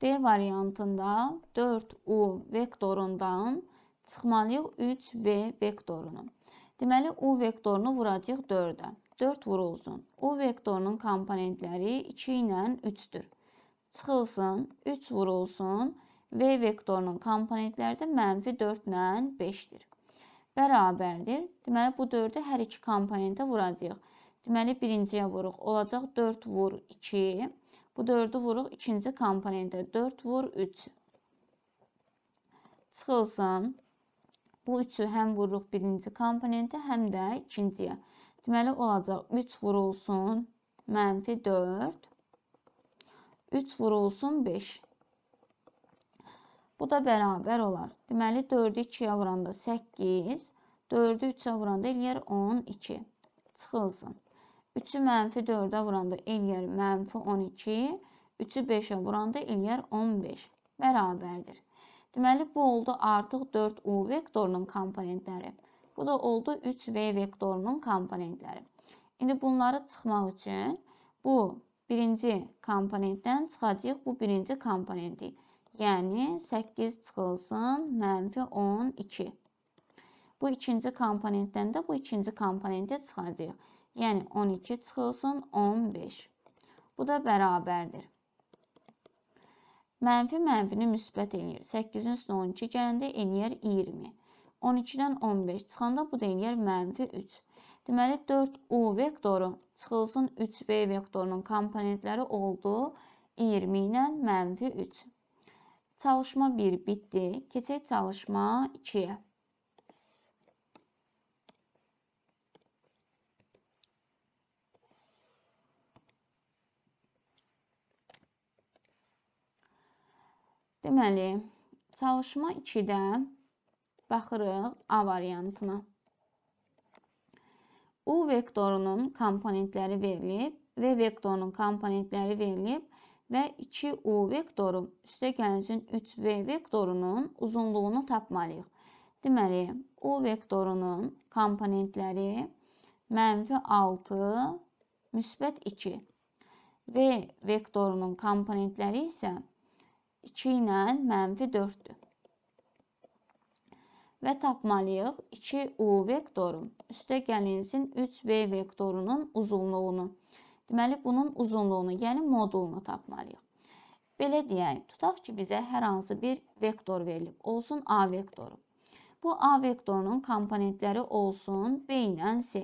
D variantında 4U vektorundan çıxmalıyıq 3V vektorunu. Deməli, U vektorunu vuracaq 4-ə. 4 vurulsun. U vektorunun komponentləri 2 ilə 3-dür. Çıxılsın, 3 vurulsun. V vektorunun komponentləri də mənfi 4 ilə 5-dir. Bərabərdir. Deməli, bu 4-ü hər iki komponentə vuracaq. Deməli, birinciyə vuruq. Olacaq 4 vur 2. Bu 4-ü vuruq ikinci komponentə. 4 vur 3. Çıxılsın. Bu 3-ü həm vururuq birinci komponentə, həm də ikinciyə. Deməli olacaq 3 vurulsun mənfi 4. 3 vurulsun 5. Bu da bərabər olar. Deməli 4-ü 2-yə vuranda 8, 4-ü 3-ə vuranda eləyər 12. Çıxılsın. 3-ü mənfi 4-ə vuranda eləyər mənfi 12, 3-ü 5-ə vuranda eləyər 15. Bərabərdir. Deməli bu oldu artıq 4 U vektorunun komponentləri. Bu da oldu 3V vektorunun komponentləri. İndi bunları çıxmaq üçün bu birinci komponentdən çıxacaq bu birinci komponenti. Yəni 8 çıxılsın, mənfi 12. Bu ikinci komponentdən də bu ikinci komponentə çıxacaq. Yəni 12 çıxılsın, 15. Bu da bərabərdir. Mənfi mənfini müsbət eləyir. 8-in üstünə 12 gələndə eləyər 20. 12-dən 15 çıxanda bu da eləyər mənfi 3. Deməli 4U vektoru çıxılsın 3B vektorunun komponentləri oldu 20 ilə mənfi 3. Çalışma 1 bitdi. Keçək çalışma 2-yə. Deməli, çalışma 2-də Baxırıq A variantına. U vektorunun komponentləri verilib V vektorunun komponentləri verilib və 2U vektoru üstə gəlsin 3V vektorunun uzunluğunu tapmalıyıq. Deməli, U vektorunun komponentləri mənfi 6, müsbət 2. V vektorunun komponentləri isə 2 ilə mənfi 4-dür və tapmalıyıq 2u vektoru üstə gəlinsin 3v vektorunun uzunluğunu. Deməli, bunun uzunluğunu, yəni modulunu tapmalıyıq. Belə deyək, tutaq ki, bizə hər hansı bir vektor verilib, olsun a vektoru. Bu a vektorunun komponentləri olsun b ilə c.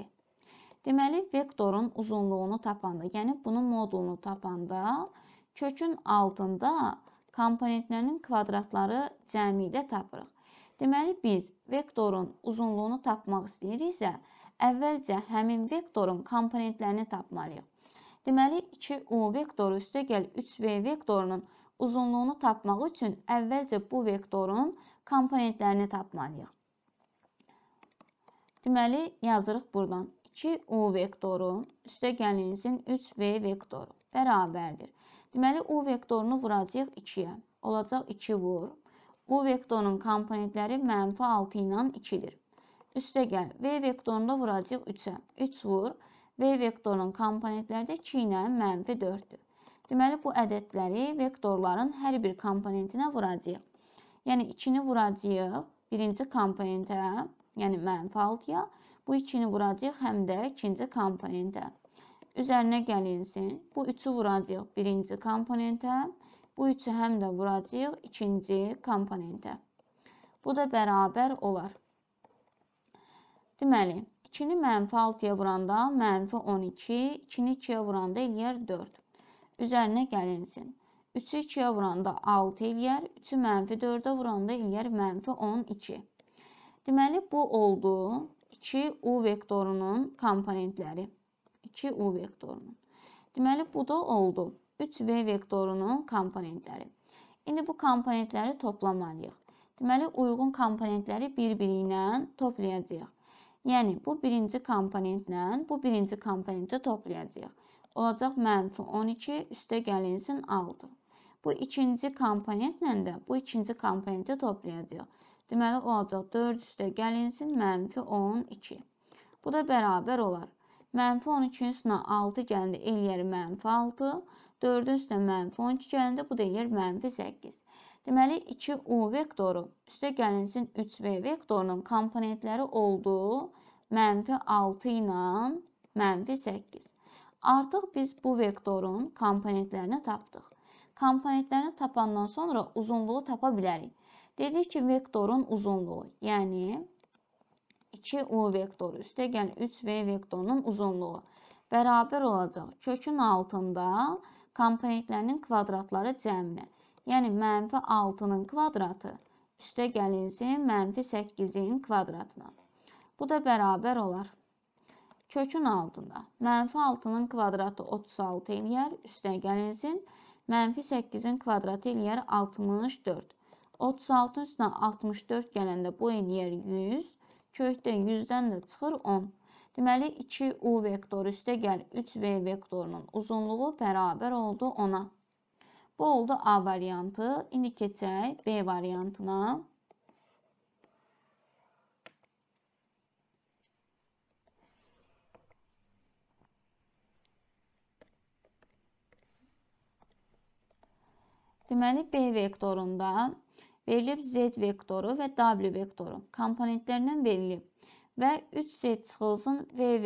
Deməli, vektorun uzunluğunu tapanda, yəni bunun modulunu tapanda, kökün altında komponentlərinin kvadratları cəmi ilə tapırıq. Deməli biz vektorun uzunluğunu tapmaq istəyiriksə, əvvəlcə həmin vektorun komponentlərini tapmalıyıq. Deməli 2u vektoru üstəgəl 3v vektorunun uzunluğunu tapmaq üçün əvvəlcə bu vektorun komponentlərini tapmalıyıq. Deməli yazırıq buradan 2u vektoru üstəgəlinizin 3v vektoru bərabərdir. Deməli u vektorunu vuracağıq 2-yə. Olacaq 2 vur Bu vektorun komponentləri mənfi 6 ilə 2-dir. Üstə gəl. V vektorunda vuracaq 3-ə. 3 vur. V vektorunun komponentləri də 2 ilə mənfi 4-dür. Deməli, bu ədədləri vektorların hər bir komponentinə vuracaq. Yəni, 2-ni vuracaq birinci komponentə, yəni mənfi 6-ya. Bu 2-ni vuracaq həm də ikinci komponentə. Üzərinə gəlinsin. Bu 3-ü vuracaq birinci komponentə. Bu üçü həm də vuracağıq ikinci komponentə. Bu da bərabər olar. Deməli, 2-ni mənfi 6-ya vuranda mənfi 12, 2-ni 2-yə vuranda eləyər 4. Üzərinə gəlinsin. 3-ü 2-yə vuranda 6 eləyər, 3-ü mənfi 4-ə vuranda eləyər mənfi 12. Deməli, bu oldu 2U vektorunun komponentləri. 2U vektorunun. Deməli, bu da oldu 3V vektorunun komponentləri. İndi bu komponentləri toplamalıyıq. Deməli, uyğun komponentləri bir-biri ilə toplayacağıq. Yəni, bu birinci komponentlə bu birinci komponenti toplayacağıq. Olacaq mənfi 12 üstə gəlinsin 6. Bu ikinci komponentlə də bu ikinci komponenti toplayacağıq. Deməli, olacaq 4 üstə gəlinsin mənfi 12. Bu da bərabər olar. Mənfi 12-nin üstünə 6 gəldi, eləyər mənfi 6. 4-ün üstə mənfi 12 gələndə bu da eləyir mənfi 8. Deməli 2u vektoru üstə gəlinsin 3v vektorunun komponentləri oldu mənfi 6 ilə mənfi 8. Artıq biz bu vektorun komponentlərini tapdıq. Komponentlərini tapandan sonra uzunluğu tapa bilərik. Dedik ki, vektorun uzunluğu, yəni 2u vektoru üstə gəl 3v vektorunun uzunluğu bərabər olacaq kökün altında 4 komponentlərinin kvadratları cəminə. Yəni, mənfi 6-nın kvadratı üstə gəlinsin mənfi 8-in kvadratına. Bu da bərabər olar. Kökün altında mənfi 6-nın kvadratı 36 eləyər, üstə gəlinsin mənfi 8-in kvadratı eləyər 64. 36-ın üstünə 64 gələndə bu eləyər 100, kökdə 100-dən də çıxır 10. Deməli 2u vektoru üstə gəl 3v vektorunun uzunluğu bərabər oldu ona. Bu oldu A variantı. İndi keçək B variantına. Deməli B vektorunda verilib Z vektoru və W vektoru komponentlərindən verilib və 3z çıxılsın VV,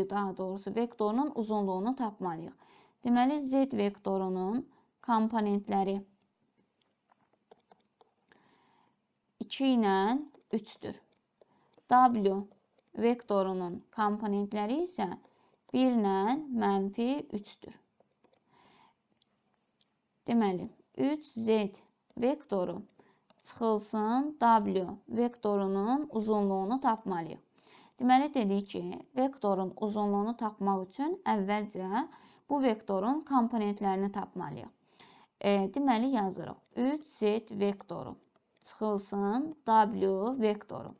W daha doğrusu vektorunun uzunluğunu tapmalıyıq. Deməli, z vektorunun komponentləri 2 ilə 3-dür. W vektorunun komponentləri isə 1 ilə mənfi 3-dür. Deməli, 3z vektoru çıxılsın W vektorunun uzunluğunu tapmalıyıq. Deməli dedik ki, vektorun uzunluğunu tapmaq üçün əvvəlcə bu vektorun komponentlərini tapmalıyıq. E, deməli yazırıq. 3z vektoru çıxılsın w vektoru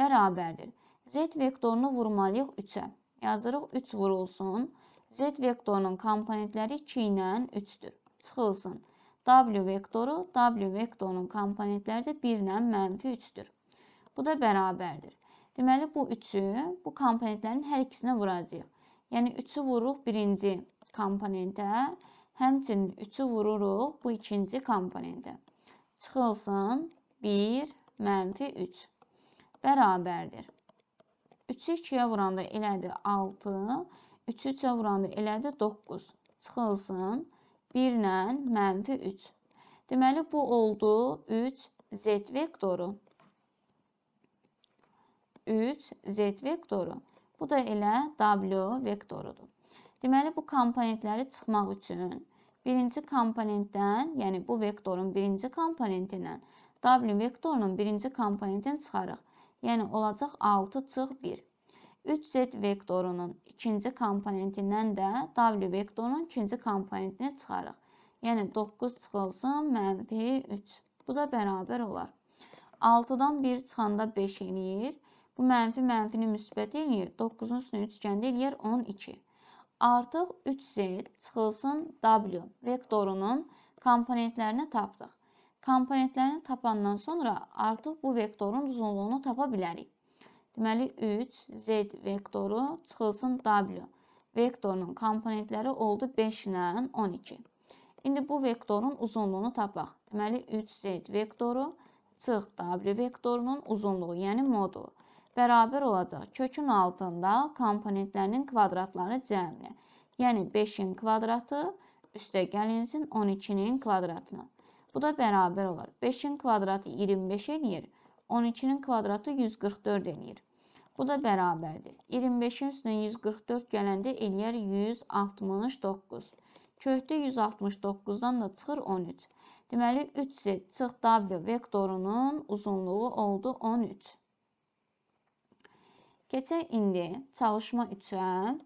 bərabərdir. z vektorunu vurmalıyıq 3-ə. Yazırıq 3 vurulsun. z vektorunun komponentləri 2 ilə 3-dür. Çıxılsın. w vektoru w vektorunun komponentləri də 1 ilə -3-dür. Bu da bərabərdir. Deməli bu 3-ü bu komponentlərin hər ikisinə vuracağıq. Yəni 3-ü vururuq birinci komponentə, həmçinin 3-ü vururuq bu ikinci komponentə. Çıxılsın 1 mənfi 3 bərabərdir. 3-ü 2-yə vuranda elədi 6, 3-ü 3-ə vuranda elədi 9. Çıxılsın 1 ilə mənfi 3. Deməli bu oldu 3 z vektoru. 3 z vektoru. Bu da elə w vektorudur. Deməli bu komponentləri çıxmaq üçün birinci komponentdən, yəni bu vektorun birinci komponentindən w vektorunun birinci komponentini çıxarıq. Yəni olacaq 6 çıx 1. 3z vektorunun ikinci komponentindən də w vektorunun ikinci komponentini çıxarıq. Yəni 9 çıxılsın, mənfi 3. Bu da bərabər olar. 6-dan 1 çıxanda 5 eləyir. Bu mənfi mənfini müsbət eləyir. 9-un üstünə 3 kəndə eləyər 12. Artıq 3z çıxılsın w vektorunun komponentlərini tapdıq. Komponentlərini tapandan sonra artıq bu vektorun uzunluğunu tapa bilərik. Deməli 3z vektoru çıxılsın w vektorunun komponentləri oldu 5 ilə 12. İndi bu vektorun uzunluğunu tapaq. Deməli 3z vektoru çıx w vektorunun uzunluğu, yəni modulu bərabər olacaq kökün altında komponentlərinin kvadratları cəmi. Yəni 5-in kvadratı üstəgəlinizin 12-nin kvadratına. Bu da bərabər olar. 5-in kvadratı 25 eləyir. 12-nin kvadratı 144 eləyir. Bu da bərabərdir. 25-in üstünə 144 gələndə eləyər 169. Kökdə 169-dan da çıxır 13. Deməli 3z çıx w vektorunun uzunluğu oldu 13. Keçək indi çalışma üçün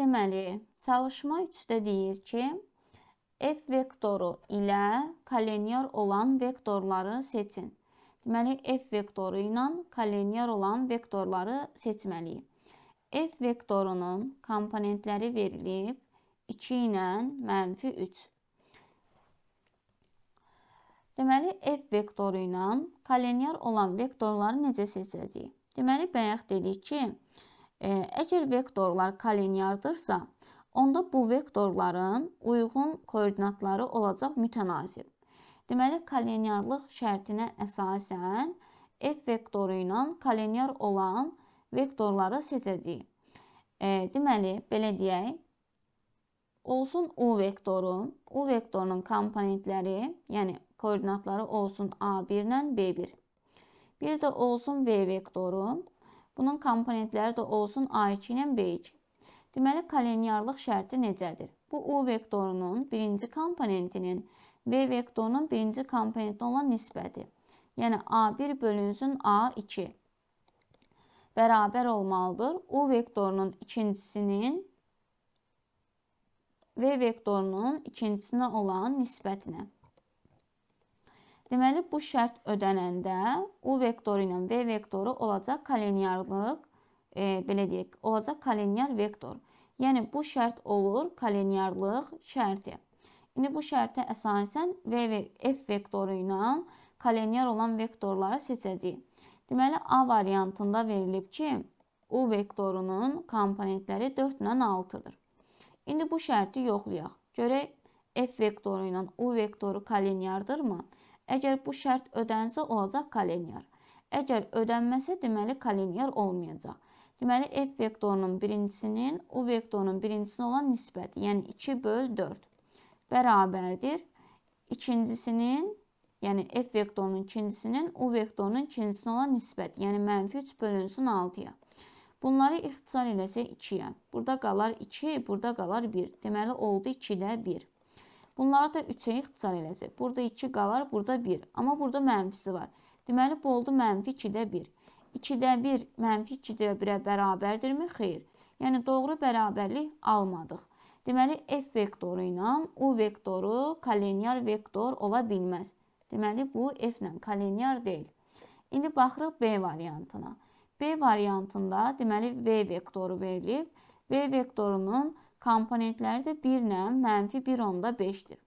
Deməli, çalışma 3-də deyir ki, F vektoru ilə kolinyor olan vektorları seçin. Deməli, F vektoru ilə kolinyor olan vektorları seçməliyik. F vektorunun komponentləri verilib 2 ilə mənfi 3. Deməli, F vektoru ilə kolinyor olan vektorları necə seçəcəyik? Deməli, bayaq dedik ki, e, əgər vektorlar kolinyardırsa, onda bu vektorların uyğun koordinatları olacaq mütənasib. Deməli, kolinearlıq şərtinə əsasən f vektoru ilə kolinear olan vektorları seçəcəyik. E, deməli, belə deyək, olsun u vektoru, u vektorunun komponentləri, yəni koordinatları olsun a1 ilə b1. Bir də olsun v vektoru, bunun komponentləri də olsun a2 ilə b2. Deməli, kolinearlıq şərti necədir? Bu, U vektorunun birinci komponentinin V vektorunun birinci komponentinə olan nisbəti. Yəni, A1 bölünsün A2 bərabər olmalıdır. U vektorunun ikincisinin V vektorunun ikincisinə olan nisbətinə. Deməli, bu şərt ödənəndə U vektoru ilə V vektoru olacaq kolinearlıq e, belə deyək, olacaq kolenyar vektor. Yəni bu şərt olur kolenyarlıq şərti. İndi bu şərtə əsasən V və F vektoru ilə kolenyar olan vektorları seçəcəyik. Deməli A variantında verilib ki, U vektorunun komponentləri 4 ilə 6-dır. İndi bu şərti yoxlayaq. Görək F vektoru ilə U vektoru kolenyardırmı? Əgər bu şərt ödənsə olacaq kolenyar. Əgər ödənməsə deməli kolenyar olmayacaq. Deməli, F vektorunun birincisinin U vektorunun birincisinin olan nisbəti, yəni 2 böl 4 bərabərdir. İkincisinin, yəni F vektorunun ikincisinin U vektorunun ikincisinin olan nisbəti, yəni mənfi 3 bölünsün 6-ya. Bunları ixtisar eləsək 2-yə. Burada qalar 2, burada qalar 1. Deməli, oldu 2 ilə 1. Bunları da 3-ə ixtisar eləsək. Burada 2 qalar, burada 1. Amma burada mənfisi var. Deməli, bu oldu mənfi 2-də 1. 2-də 1 mənfi 2-də 1-ə bərabərdirmi? Xeyr. Yəni doğru bərabərlik almadıq. Deməli f vektoru ilə u vektoru koliniyar vektor ola bilməz. Deməli bu f ilə koliniyar deyil. İndi baxırıq B variantına. B variantında deməli v vektoru verilib. V vektorunun komponentləri də 1 ilə mənfi 1 onda 5-dir.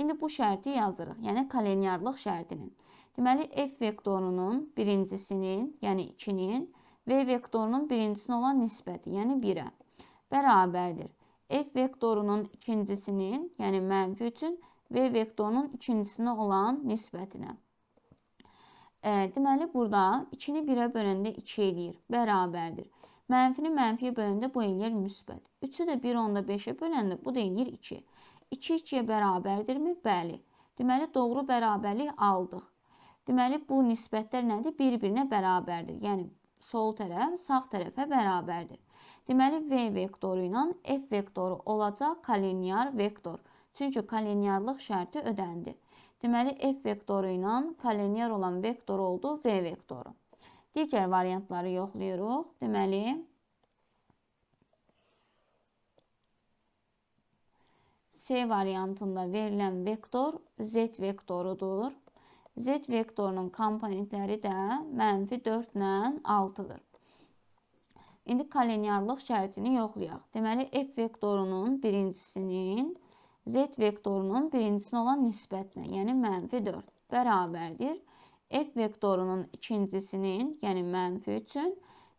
İndi bu şərti yazırıq, yəni koliniyarlıq şərtini. Deməli, F vektorunun birincisinin, yəni 2-nin V vektorunun birincisinə olan nisbəti, yəni 1-ə bərabərdir. F vektorunun ikincisinin, yəni mənfi 3-ün V vektorunun ikincisinə olan nisbətinə. E, deməli, burada 2-ni 1-ə böləndə 2 eləyir, bərabərdir. Mənfini mənfiyə böləndə bu eləyir müsbət. 3-ü də 1 onda 5-ə böləndə bu da eləyir 2. 2 2-yə bərabərdirmi? Bəli. Deməli, doğru bərabərlik aldıq. Deməli bu nisbətlər nədir? Bir-birinə bərabərdir. Yəni sol tərəf sağ tərəfə bərabərdir. Deməli v vektoru ilə f vektoru olacaq kolinear vektor. Çünki kolinearlıq şərti ödəndi. Deməli f vektoru ilə kolinear olan vektor oldu v vektoru. Digər variantları yoxlayırıq. Deməli C variantında verilən vektor z vektorudur. Z vektorunun komponentləri də mənfi 4 ilə 6-dır. İndi kolinyarlıq şərtini yoxlayaq. Deməli, F vektorunun birincisinin Z vektorunun birincisine olan nisbətinə, yəni mənfi 4 bərabərdir. F vektorunun ikincisinin, yəni mənfi 3-ün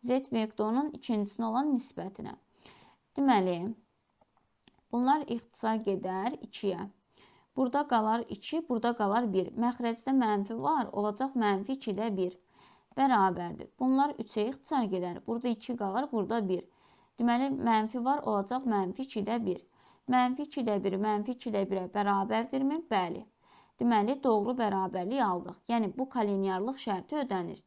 Z vektorunun ikincisine olan nisbətinə. Deməli, bunlar ixtisar gedər 2-yə. Burada qalar 2, burada qalar 1. Məxrəcdə mənfi var, olacaq mənfi 2-də 1. Bərabərdir. Bunlar 3-ə ixtisar gedər. Burada 2 qalar, burada 1. Deməli, mənfi var, olacaq mənfi 2-də 1. Mənfi 2-də 1, mənfi 2-də 1-ə bərabərdirmi? Bəli. Deməli, doğru bərabərlik aldıq. Yəni, bu kalinyarlıq şərti ödənir.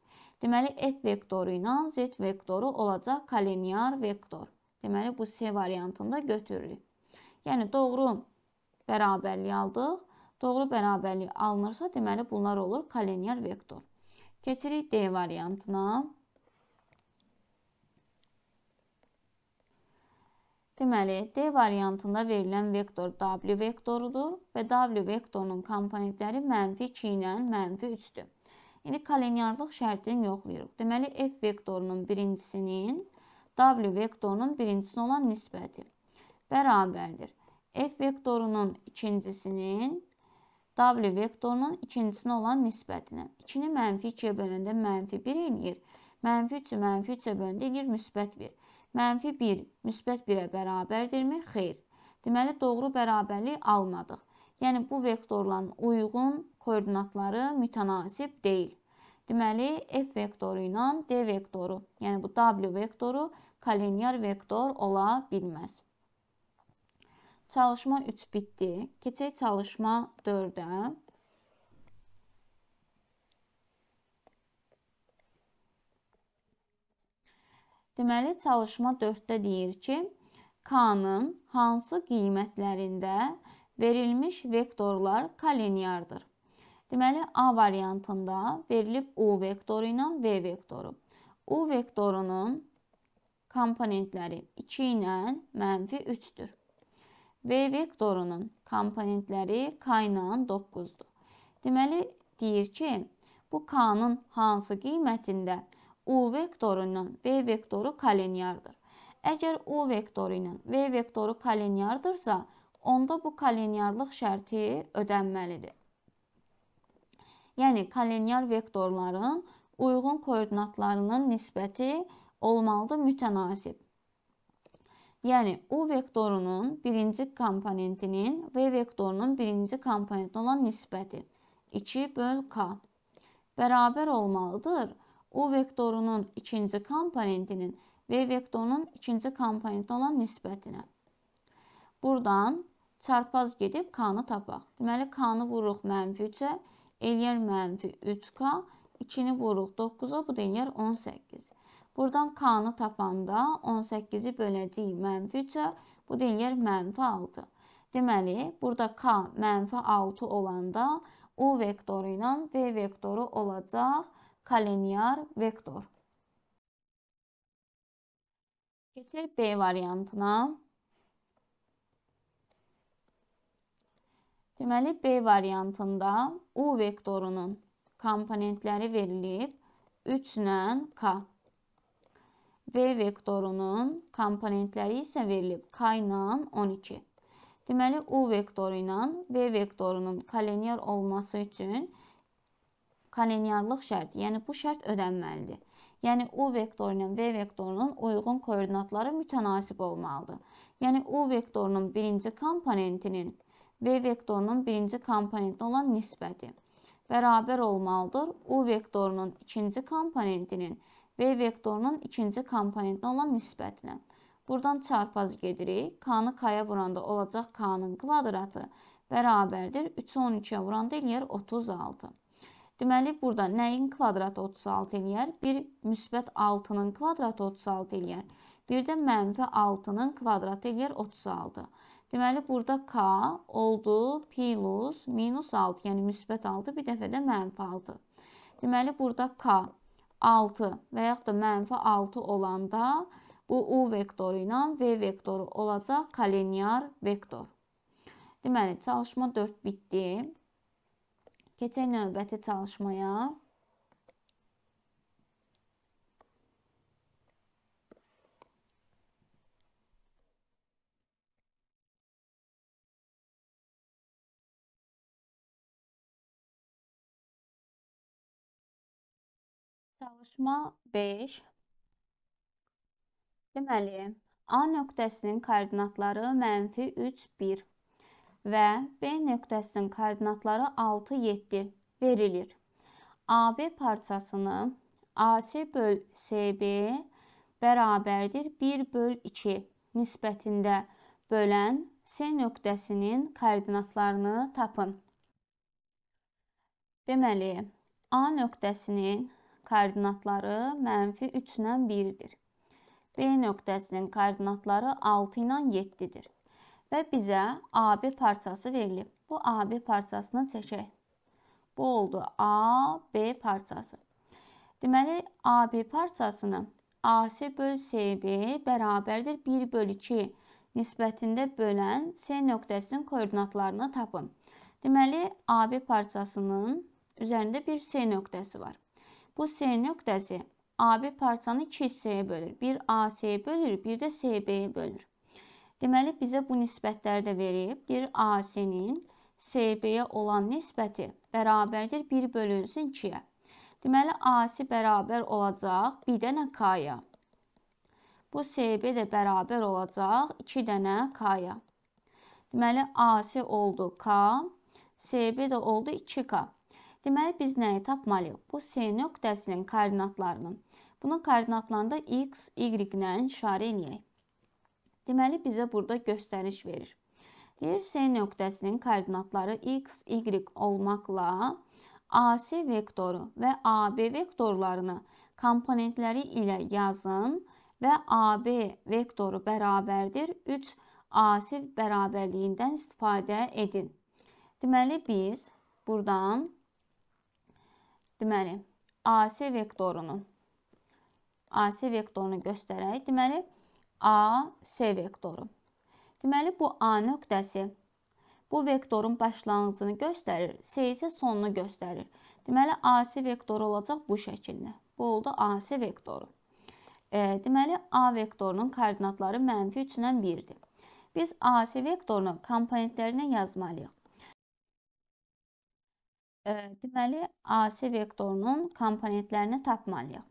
Deməli, F vektoru ilə Z vektoru olacaq kalinyar vektor. Deməli, bu C variantında götürülür. Yəni, doğru bərabərlik bərabərliyi aldıq. Doğru bərabərlik alınırsa, deməli bunlar olur kollinear vektor. Keçirik D variantına. Deməli, D variantında verilən vektor W vektorudur və W vektorunun komponentləri mənfi 2 ilə mənfi 3-dür. İndi kalinyarlıq şərtini yoxlayırıq. Deməli, F vektorunun birincisinin W vektorunun birincisinin olan nisbəti bərabərdir. F vektorunun ikincisinin W vektorunun ikincisinə olan nisbətini. 2-ni mənfi 2-yə böləndə mənfi 1 eləyir. Mənfi 3-ü mənfi 3-ə böləndə eləyir müsbət 1. Mənfi 1 müsbət 1-ə bərabərdirmi? Xeyr. Deməli, doğru bərabərlik almadıq. Yəni, bu vektorların uyğun koordinatları mütənasib deyil. Deməli, F vektoru ilə D vektoru, yəni bu W vektoru kollinear vektor ola bilməz. Çalışma 3 bitdi. Keçək çalışma 4-ə. Deməli, çalışma 4-də deyir ki, K-nın hansı qiymətlərində verilmiş vektorlar kalinyardır? Deməli, A variantında verilib U vektoru ilə V vektoru. U vektorunun komponentləri 2 ilə mənfi 3-dür. V vektorunun komponentləri K-la 9-dur. Deməli deyir ki, bu K-nın hansı qiymətində U vektorundan V vektoru kalinyardır. Əgər U vektoru ilə V vektoru kalinyardırsa, onda bu kalinyarlıq şərti ödənməlidir. Yəni kalinyar vektorların uyğun koordinatlarının nisbəti olmalıdır mütənasib. Yəni U vektorunun birinci komponentinin V vektorunun birinci komponentinə olan nisbəti 2 böl K bərabər olmalıdır U vektorunun ikinci komponentinin V vektorunun ikinci komponentinə olan nisbətinə. Buradan çarpaz gedib K-nı tapaq. Deməli, K-nı vururuq mənfi 3-ə, eləyər mənfi 3K, 2-ni vururuq 9-a, bu da eləyər 18. Buradan K-nı tapanda 18-i böləcəyik mənfi 3-ə. Bu deyir mənfi 6. Deməli, burada K mənfi 6 olanda U vektoru ilə V vektoru olacaq kalinear vektor. Keçək B variantına. Deməli, B variantında U vektorunun komponentləri verilib 3 ilə K. B vektorunun komponentləri isə verilib. K ilə 12. Deməli, U vektoru ilə V vektorunun koliniyar olması üçün koliniyarlıq şərti, yəni bu şərt ödənməlidir. Yəni U vektoru ilə V vektorunun uyğun koordinatları mütənasib olmalıdır. Yəni U vektorunun birinci komponentinin V vektorunun birinci komponentinə olan nisbəti bərabər olmalıdır U vektorunun ikinci komponentinin V V vektorunun ikinci komponentinə olan nisbətinə. Buradan çarpaz gedirik. K-nı K-ya vuranda olacaq K-nın kvadratı bərabərdir. 3-ü 12-yə vuranda eləyər 36. Deməli, burada nəyin kvadratı 36 eləyər? 1 müsbət 6-nın kvadratı 36 eləyər. Bir də mənfi 6-nın kvadratı eləyər 36. Deməli, burada K oldu plus minus 6, yəni müsbət 6, bir dəfə də mənfi 6. Deməli, burada K 6 və yaxud da mənfi 6 olanda bu U vektoru ilə V vektoru olacaq kollinear vektor. Deməli, çalışma 4 bitdi. Keçək növbəti çalışmaya. Toqquşma 5. Deməli, A nöqtəsinin koordinatları mənfi 3, 1 və B nöqtəsinin koordinatları 6, 7 verilir. AB parçasını AC böl CB bərabərdir 1 böl 2 nisbətində bölən C nöqtəsinin koordinatlarını tapın. Deməli, A nöqtəsinin koordinatları mənfi 3 ilə 1-dir. B nöqtəsinin koordinatları 6 ilə 7-dir. Və bizə AB parçası verilib. Bu AB parçasını çəkək. Bu oldu AB parçası. Deməli, AB parçasını AC böl CB bərabərdir 1 bölü 2 nisbətində bölən C nöqtəsinin koordinatlarını tapın. Deməli, AB parçasının üzərində bir C nöqtəsi var. Bu S nöqtəsi AB parçanı 2 hissəyə bölür. Bir AC-yə bölür, bir də SB-yə bölür. Deməli, bizə bu nisbətləri də verib. Bir AC-nin SB-yə olan nisbəti bərabərdir 1 bölünsün 2-yə. Deməli, AC bərabər olacaq 1 dənə K-ya. Bu SB də bərabər olacaq 2 dənə K-ya. Deməli, AC oldu K, SB də oldu 2K. Deməli biz nəyi tapmalıyıq? Bu S nöqtəsinin koordinatlarını. Bunun koordinatlarında x, y-lə işarə eləyək. Deməli bizə burada göstəriş verir. Deyir S nöqtəsinin koordinatları x, y olmaqla AS vektoru və AB vektorlarını komponentləri ilə yazın və AB vektoru bərabərdir 3 AS bərabərliyindən istifadə edin. Deməli biz buradan Deməli, AC vektorunu AC vektorunu göstərək. Deməli, AC vektoru. Deməli, bu A nöqtəsi bu vektorun başlanğıcını göstərir, S isə sonunu göstərir. Deməli, AC vektoru olacaq bu şəkildə. Bu oldu AC vektoru. E, deməli, A vektorunun koordinatları mənfi 3-dən 1-dir. Biz AC vektorunu komponentlərinə yazmalıyıq. Deməli, AC vektorunun komponentlərini tapmalıyıq.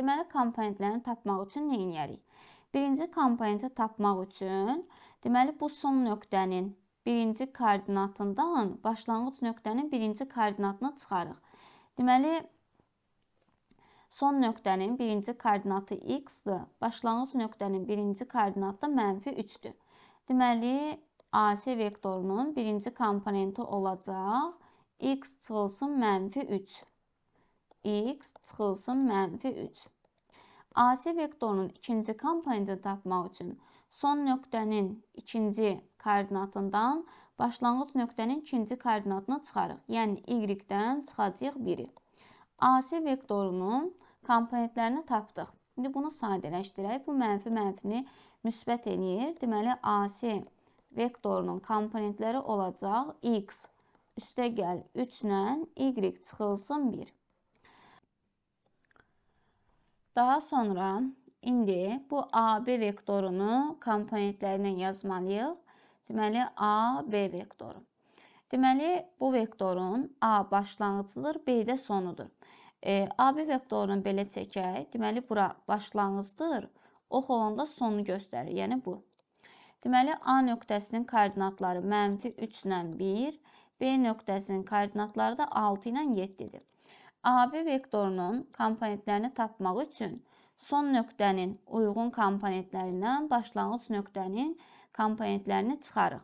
Deməli, komponentlərini tapmaq üçün nə edərik? Birinci komponenti tapmaq üçün, deməli, bu son nöqtənin birinci koordinatından başlanğıc nöqtənin birinci koordinatını çıxarıq. Deməli, son nöqtənin birinci koordinatı x-dir, başlanğıc nöqtənin birinci koordinatı mənfi 3-dür. Deməli, AC vektorunun birinci komponenti olacaq x çıxılsın mənfi 3. x çıxılsın mənfi 3. AC vektorunun ikinci komponentini tapmaq üçün son nöqtənin ikinci koordinatından başlanğıc nöqtənin ikinci koordinatını çıxarıq. Yəni y-dən çıxacağıq 1-i. AC vektorunun komponentlərini tapdıq. İndi bunu sadələşdirək. Bu mənfi mənfini müsbət eləyir. Deməli AC vektorunun komponentləri olacaq x üstə gəl 3 ilə y çıxılsın 1. Daha sonra indi bu AB vektorunu komponentlərinə yazmalıyıq. Deməli AB vektoru. Deməli bu vektorun A başlanğıcıdır, B də sonudur. E, AB vektorunu belə çəkək. Deməli bura başlanğıcdır, ox olanda sonu göstərir, yəni bu. Deməli A nöqtəsinin koordinatları -3 ilə 1 B nöqtəsinin koordinatları da 6 ilə 7-dir. AB vektorunun komponentlərini tapmaq üçün son nöqtənin uyğun komponentlərindən başlanğıc nöqtənin komponentlərini çıxarıq.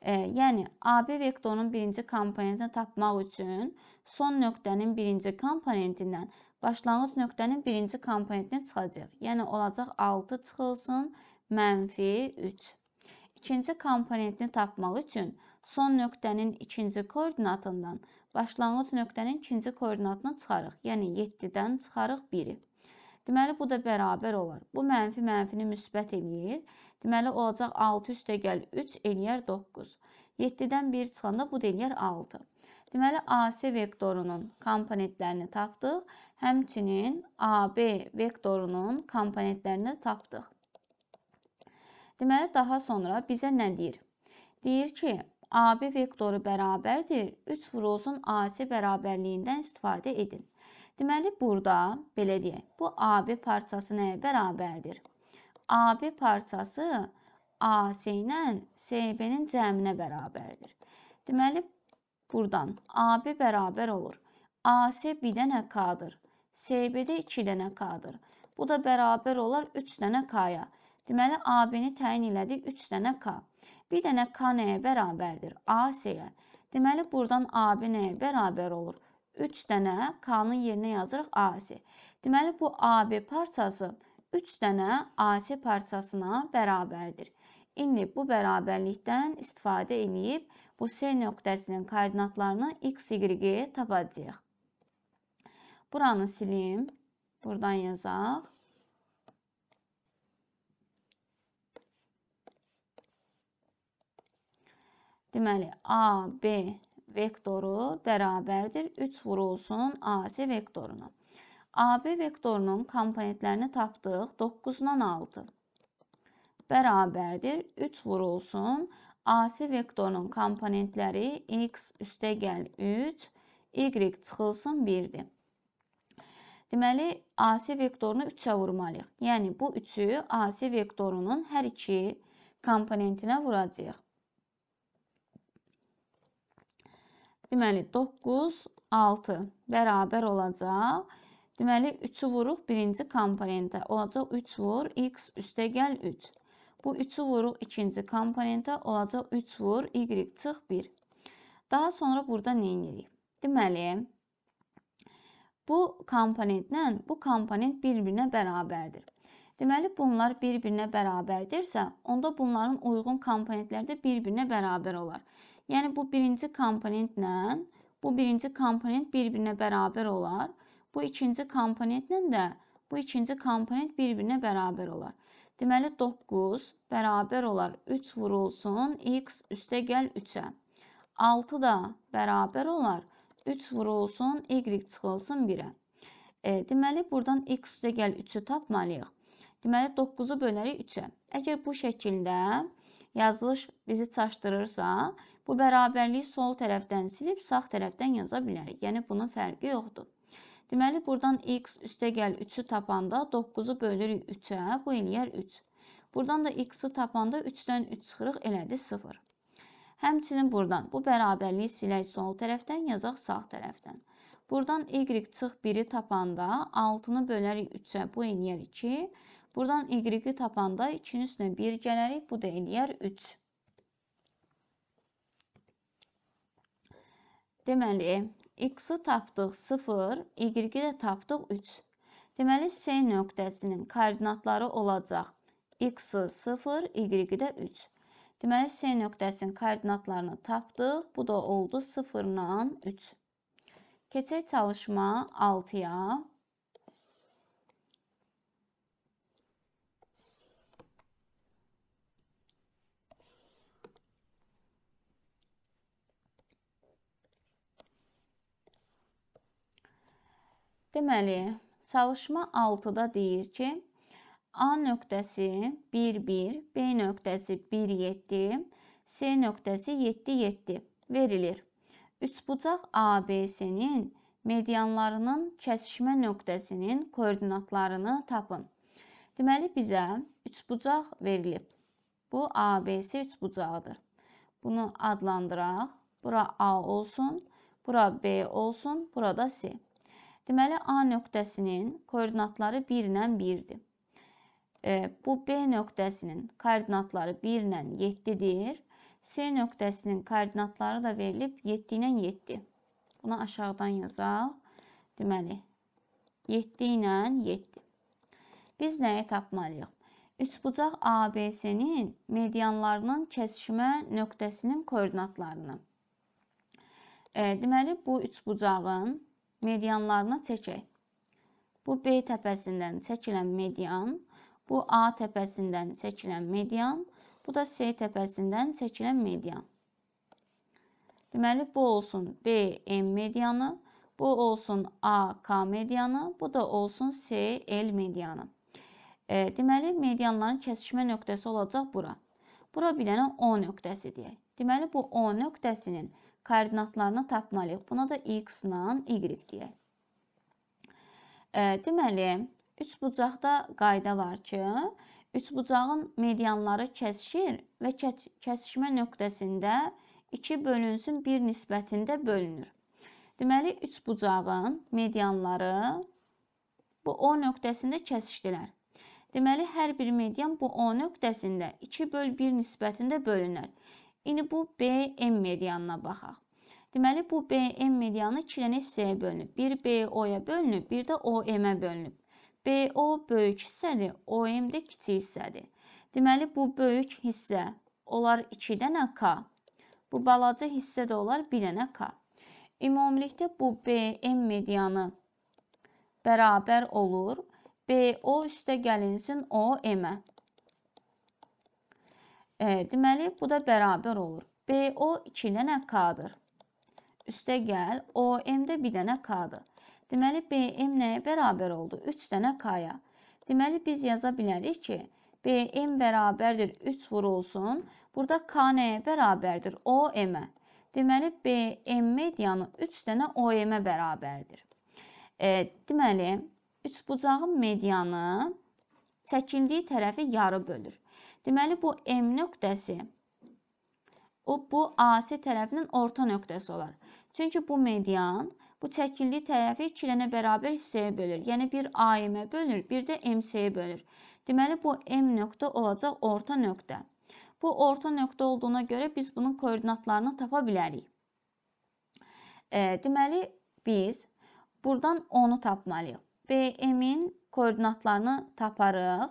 E, yəni AB vektorunun birinci komponentini tapmaq üçün son nöqtənin birinci komponentindən başlanğıc nöqtənin birinci komponentini çıxacaq. Yəni olacaq 6 çıxılsın, mənfi 3. İkinci komponentini tapmaq üçün son nöqtənin ikinci koordinatından başlanğıc nöqtənin ikinci koordinatını çıxarıq. Yəni 7-dən çıxarıq 1-i. Deməli, bu da bərabər olar. Bu mənfi mənfini müsbət eləyir. Deməli, olacaq 6 üstə gəl 3 eləyər 9. 7-dən 1 çıxanda bu da eləyər 6. Deməli, AC vektorunun komponentlərini tapdıq. Həmçinin AB vektorunun komponentlərini tapdıq. Deməli, daha sonra bizə nə deyir? Deyir ki, AB vektoru bərabərdir. 3 vurulsun AC bərabərliyindən istifadə edin. Deməli burada belə deyək. Bu AB parçası nəyə bərabərdir? AB parçası AC ilə SB-nin cəminə bərabərdir. Deməli buradan AB bərabər olur. AC 1 dənə K-dır. SB-də 2 dənə K-dır. Bu da bərabər olar 3 dənə K-ya. Deməli AB-ni təyin elədik 3 dənə K. Bir dənə K nəyə bərabərdir? AC-yə. Deməli, buradan AB nəyə bərabər olur? 3 dənə K-nın yerinə yazırıq AC. Deməli, bu AB parçası 3 dənə AC parçasına bərabərdir. İndi bu bərabərlikdən istifadə edib bu S nöqtəsinin koordinatlarını x, y tapacağıq. Buranı silim, buradan yazaq. Deməli, AB vektoru bərabərdir 3 vurulsun AC vektoruna. AB vektorunun komponentlərini tapdıq. 9-dan 6 bərabərdir 3 vurulsun AC vektorunun komponentləri x üstə gəl 3, y çıxılsın 1-dir. Deməli, AC vektorunu 3-ə vurmalıyıq. Yəni, bu 3-ü AC vektorunun hər iki komponentinə vuracaq. Deməli 9, 6 bərabər olacaq. Deməli 3-ü vuruq birinci komponentə. Olacaq 3 vur x üstə gəl 3. Bu 3-ü vuruq ikinci komponentə. Olacaq 3 vur y çıx 1. Daha sonra burada nə edirik? Deməli bu komponentlə bu komponent bir-birinə bərabərdir. Deməli, bunlar bir-birinə bərabərdirsə, onda bunların uyğun komponentləri də bir-birinə bərabər olar. Yəni bu birinci komponentlə bu birinci komponent bir-birinə bərabər olar. Bu ikinci komponentlə də bu ikinci komponent bir-birinə bərabər olar. Deməli 9 bərabər olar 3 vurulsun x üstə gəl 3-ə. 6 da bərabər olar 3 vurulsun y çıxılsın 1-ə. E, deməli burdan x üstə gəl 3-ü tapmalıyıq. Deməli 9-u bölərik 3-ə. Əgər bu şəkildə yazılış bizi çaşdırırsa, Bu bərabərliyi sol tərəfdən silib sağ tərəfdən yaza bilərik. Yəni bunun fərqi yoxdur. Deməli buradan x üstəgəl 3-ü tapanda 9-u bölürük 3-ə, bu eləyər 3. Buradan da x-i tapanda 3-dən 3 çıxırıq, elədi 0. Həmçinin buradan bu bərabərliyi silək sol tərəfdən, yazaq sağ tərəfdən. Buradan y çıx 1-i tapanda 6-nı bölərik 3-ə, bu eləyər 2. Buradan y-i tapanda 2-nin üstünə 1 gələrik, bu da eləyər 3. Deməli, x-i tapdıq 0, y-i də tapdıq 3. Deməli, S nöqtəsinin koordinatları olacaq x-i 0, y-i də 3. Deməli, S nöqtəsinin koordinatlarını tapdıq. Bu da oldu 0 ilə 3. Keçək çalışma 6-ya. Deməli, çalışma 6-da deyir ki, A nöqtəsi 1-1, B nöqtəsi 1-7, C nöqtəsi 7-7 verilir. Üçbucaq ABC-nin medianlarının kəsişmə nöqtəsinin koordinatlarını tapın. Deməli bizə üçbucaq verilib. Bu ABC üçbucağıdır. Bunu adlandıraq. Bura A olsun, bura B olsun, burada C. Deməli A nöqtəsinin koordinatları 1 ilə 1-dir. E, bu B nöqtəsinin koordinatları 1 ilə 7-dir. C nöqtəsinin koordinatları da verilib 7 ilə 7. Buna aşağıdan yazaq. Deməli 7 ilə 7. Biz nəyi tapmalıyıq? Üçbucaq ABC-nin medianlarının kəsişmə nöqtəsinin koordinatlarını. E, deməli bu üçbucağın medianlarını çəkək. Bu B təpəsindən çəkilən median, bu A təpəsindən çəkilən median, bu da C təpəsindən çəkilən median. Deməli bu olsun BM medianı, bu olsun AK medianı, bu da olsun CL medianı. E, deməli medianların kəsişmə nöqtəsi olacaq bura. Bura bir dənə O nöqtəsi deyək. Deməli bu O nöqtəsinin koordinatlarını tapmalıyıq. Buna da x ilə y deyək. E, deməli, üç bucaqda qayda var ki, üç bucağın medianları kəsişir və kəsişmə nöqtəsində 2 bölünsün 1 nisbətində bölünür. Deməli, üç bucağın medianları bu O nöqtəsində kəsişdilər. Deməli, hər bir median bu O nöqtəsində 2 böl 1 nisbətində bölünər. İndi bu BM medianına baxaq. Deməli bu BM medianı 2 dənə hissəyə bölünüb. Bir BO-ya bölünüb, bir də OM-ə bölünüb. BO böyük hissədir, OM də kiçik hissədir. Deməli bu böyük hissə olar 2 dənə K. Bu balaca hissə də olar 1 dənə K. Ümumilikdə bu BM medianı bərabər olur. BO üstə gəlinsin OM-ə. E, deməli, bu da bərabər olur. BO 2 dənə K-dır. Üstə gəl, OM-də 1 dənə K-dır. Deməli, BM nəyə bərabər oldu? 3 dənə K-ya. Deməli, biz yaza bilərik ki, BM bərabərdir 3 vurulsun. Burada K nəyə bərabərdir? OM-ə. Deməli, BM medianı 3 dənə OM-ə bərabərdir. E, deməli, üçbucağın medianı çəkildiyi tərəfi yarı bölür. Deməli bu M nöqtəsi o bu AC tərəfinin orta nöqtəsi olar. Çünki bu median bu çəkildiyi tərəfi 2 dənə bərabər hissəyə bölür. Yəni bir AM-ə bölür, bir də MC-yə bölür. Deməli bu M nöqtə olacaq orta nöqtə. Bu orta nöqtə olduğuna görə biz bunun koordinatlarını tapa bilərik. E, deməli biz buradan 10-u tapmalıyıq. BM-in koordinatlarını taparıq.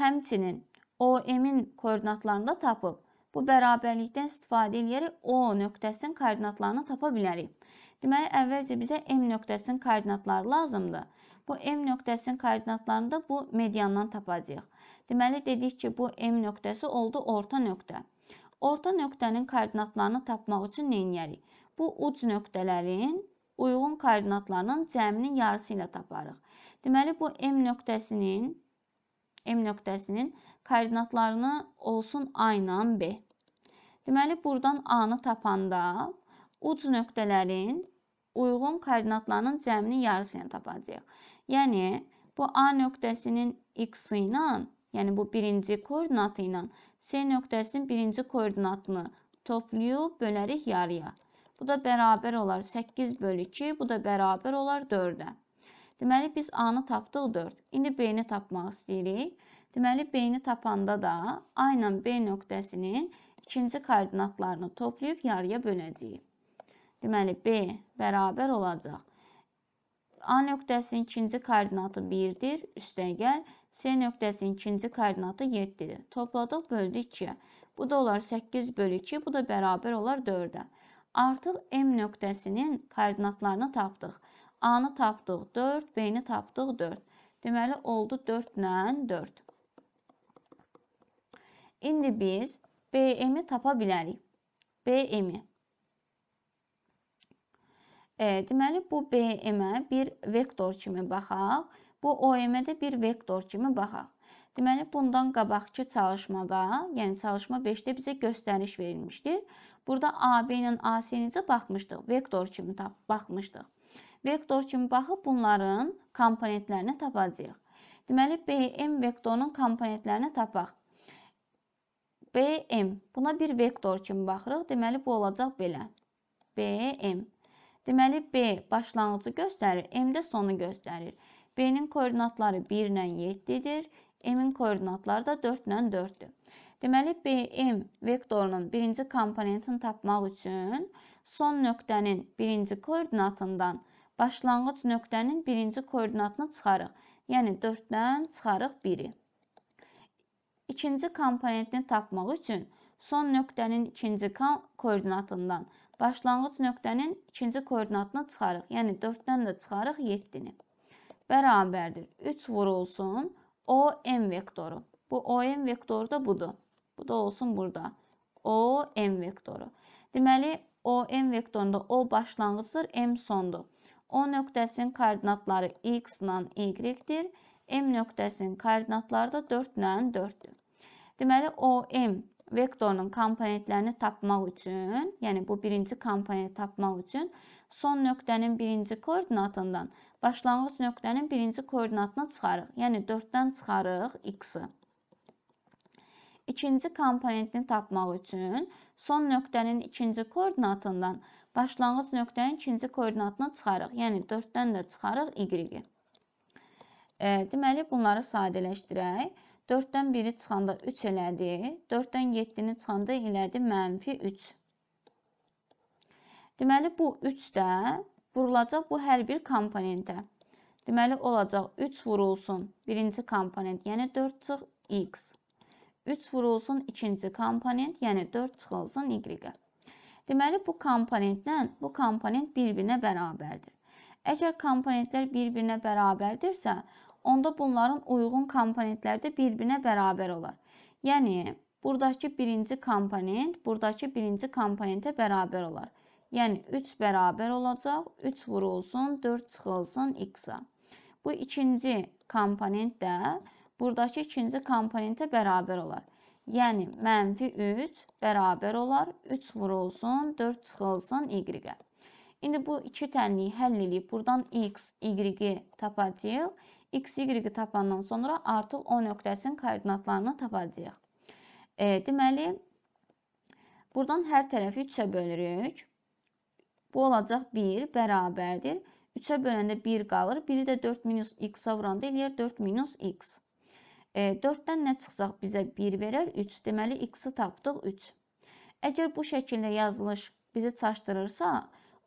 Həmçinin OM-in koordinatlarını da tapıb. Bu bərabərlikdən istifadə edərək O nöqtəsinin koordinatlarını tapa bilərik. Deməli, əvvəlcə bizə M nöqtəsinin koordinatları lazımdır. Bu M nöqtəsinin koordinatlarını da bu mediandan tapacağıq. Deməli, dedik ki, bu M nöqtəsi oldu orta nöqtə. Orta nöqtənin koordinatlarını tapmaq üçün nə edərik? Bu uc nöqtələrin uyğun koordinatlarının cəminin yarısı ilə taparıq. Deməli, bu M nöqtəsinin M nöqtəsinin koordinatlarını olsun aynan B. Deməli, buradan A-nı tapanda uc nöqtələrin uyğun koordinatlarının cəminin yarısını tapacağıq. Yəni, bu A nöqtəsinin x ilə, yəni bu birinci koordinatı ilə C nöqtəsinin birinci koordinatını toplayıb bölərik yarıya. Bu da bərabər olar 8 bölü 2, bu da bərabər olar 4-ə. Deməli, biz A-nı tapdıq 4. İndi B-ni tapmaq istəyirik. Deməli, B-ni tapanda da aynan B nöqtəsinin ikinci koordinatlarını toplayıb yarıya böləcəyik. Deməli, B bərabər olacaq. A nöqtəsinin ikinci koordinatı 1-dir, üstəgəl. C nöqtəsinin ikinci koordinatı 7-dir. Topladıq, böldük 2-yə. Bu da olar 8 bölü 2, bu da bərabər olar 4-ə. Artıq M nöqtəsinin koordinatlarını tapdıq. A-nı tapdıq 4, B-ni tapdıq 4. Deməli, oldu 4 ilə 4. İndi biz BM-i tapa bilərik. BM-i. E, deməli, bu BM-ə bir vektor kimi baxaq. Bu OM-ə də bir vektor kimi baxaq. Deməli, bundan qabaqki çalışmada, yəni çalışma 5-də bizə göstəriş verilmişdir. Burada AB ilə AC necə baxmışdıq? Vektor kimi tap baxmışdıq. Vektor kimi baxıb bunların komponentlərini tapacağıq. Deməli, BM vektorunun komponentlərini tapaq. BM. Buna bir vektor kimi baxırıq. Deməli, bu olacaq belə. BM. Deməli, B başlanğıcı göstərir, M də sonu göstərir. B-nin koordinatları 1 ilə 7-dir, M-in koordinatları da 4 ilə 4-dür. Deməli, BM vektorunun birinci komponentini tapmaq üçün son nöqtənin birinci koordinatından başlanğıc nöqtənin birinci koordinatını çıxarıq. Yəni, 4-dən çıxarıq 1-i ikinci komponentini tapmaq üçün son nöqtənin ikinci koordinatından başlanğıc nöqtənin ikinci koordinatını çıxarıq. Yəni 4-dən də çıxarıq 7-ni. Bərabərdir. 3 vurulsun OM vektoru. Bu OM vektoru da budur. Bu da olsun burada. OM vektoru. Deməli OM vektorunda O başlanğıcdır, M sondur. O nöqtəsinin koordinatları x ilə y-dir. M nöqtəsinin koordinatları da 4 ilə 4-dür. Deməli OM vektorunun komponentlərini tapmaq üçün, yəni bu birinci komponenti tapmaq üçün son nöqtənin birinci koordinatından başlanğıc nöqtənin birinci koordinatını çıxarıq. Yəni 4-dən çıxarıq x-i. İkinci komponentini tapmaq üçün son nöqtənin ikinci koordinatından başlanğıc nöqtənin ikinci koordinatını çıxarıq. Yəni 4-dən də çıxarıq y-i. E, deməli bunları sadələşdirək. 4-dən 1-i çıxanda 3 elədi. 4-dən 7-ni çıxanda elədi mənfi 3. Deməli, bu 3 də vurulacaq bu hər bir komponentə. Deməli, olacaq 3 vurulsun birinci komponent, yəni 4 çıx x. 3 vurulsun ikinci komponent, yəni 4 çıxılsın y-ə. Deməli, bu komponentlə bu komponent bir-birinə bərabərdir. Əgər komponentlər bir-birinə bərabərdirsə, onda bunların uyğun komponentləri də bir-birinə bərabər olar. Yəni buradakı birinci komponent buradakı birinci komponentə bərabər olar. Yəni 3 bərabər olacaq, 3 vurulsun, 4 çıxılsın x-a. Bu ikinci komponent də buradakı ikinci komponentə bərabər olar. Yəni mənfi 3 bərabər olar, 3 vurulsun, 4 çıxılsın y-ə. İndi bu iki tənliyi həll edib buradan x, y-i tapacağıq x, y-i tapandan sonra artıq o nöqtəsinin koordinatlarını tapacağıq. E, deməli, buradan hər tərəfi 3-ə bölürük. Bu olacaq 1 bərabərdir. 3-ə böləndə 1 qalır. Biri də 4 minus x-a vuranda eləyər 4 minus x. E, 4-dən nə çıxsaq bizə 1 verər 3. Deməli, x-i tapdıq 3. Əgər bu şəkildə yazılış bizi çaşdırırsa,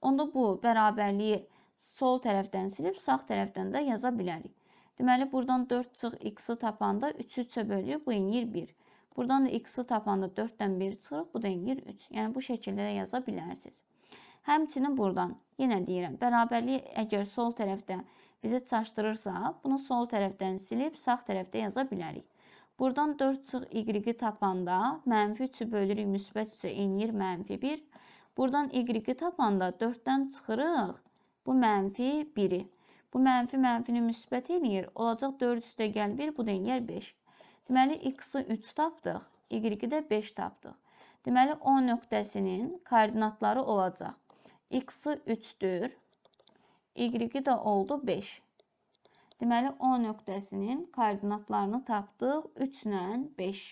onda bu bərabərliyi sol tərəfdən silib sağ tərəfdən də yaza bilərik. Deməli buradan 4 çıx x-i tapanda 3-ü 3-ə bölüyür, bu enir yəni 1. Buradan da x-i tapanda 4-dən 1 çıxırıq, bu da enir yəni 3. Yəni bu şəkildə də yaza bilərsiniz. Həmçinin buradan yenə deyirəm, bərabərliyi əgər sol tərəfdə bizi çaşdırırsa, bunu sol tərəfdən silib sağ tərəfdə yaza bilərik. Buradan 4 çıx y-i tapanda mənfi 3-ü bölürük, müsbət 3-ə enir mənfi 1. Buradan y-i tapanda 4-dən çıxırıq, bu mənfi 1-i. Bu mənfi mənfini müsbət eləyir. Olacaq 4 üstə gəl 1, bu da eləyər 5. Deməli, x-i 3 tapdıq, y-i də 5 tapdıq. Deməli, O nöqtəsinin koordinatları olacaq. x-i 3-dür, y-i də oldu 5. Deməli, O nöqtəsinin koordinatlarını tapdıq 3 ilə 5.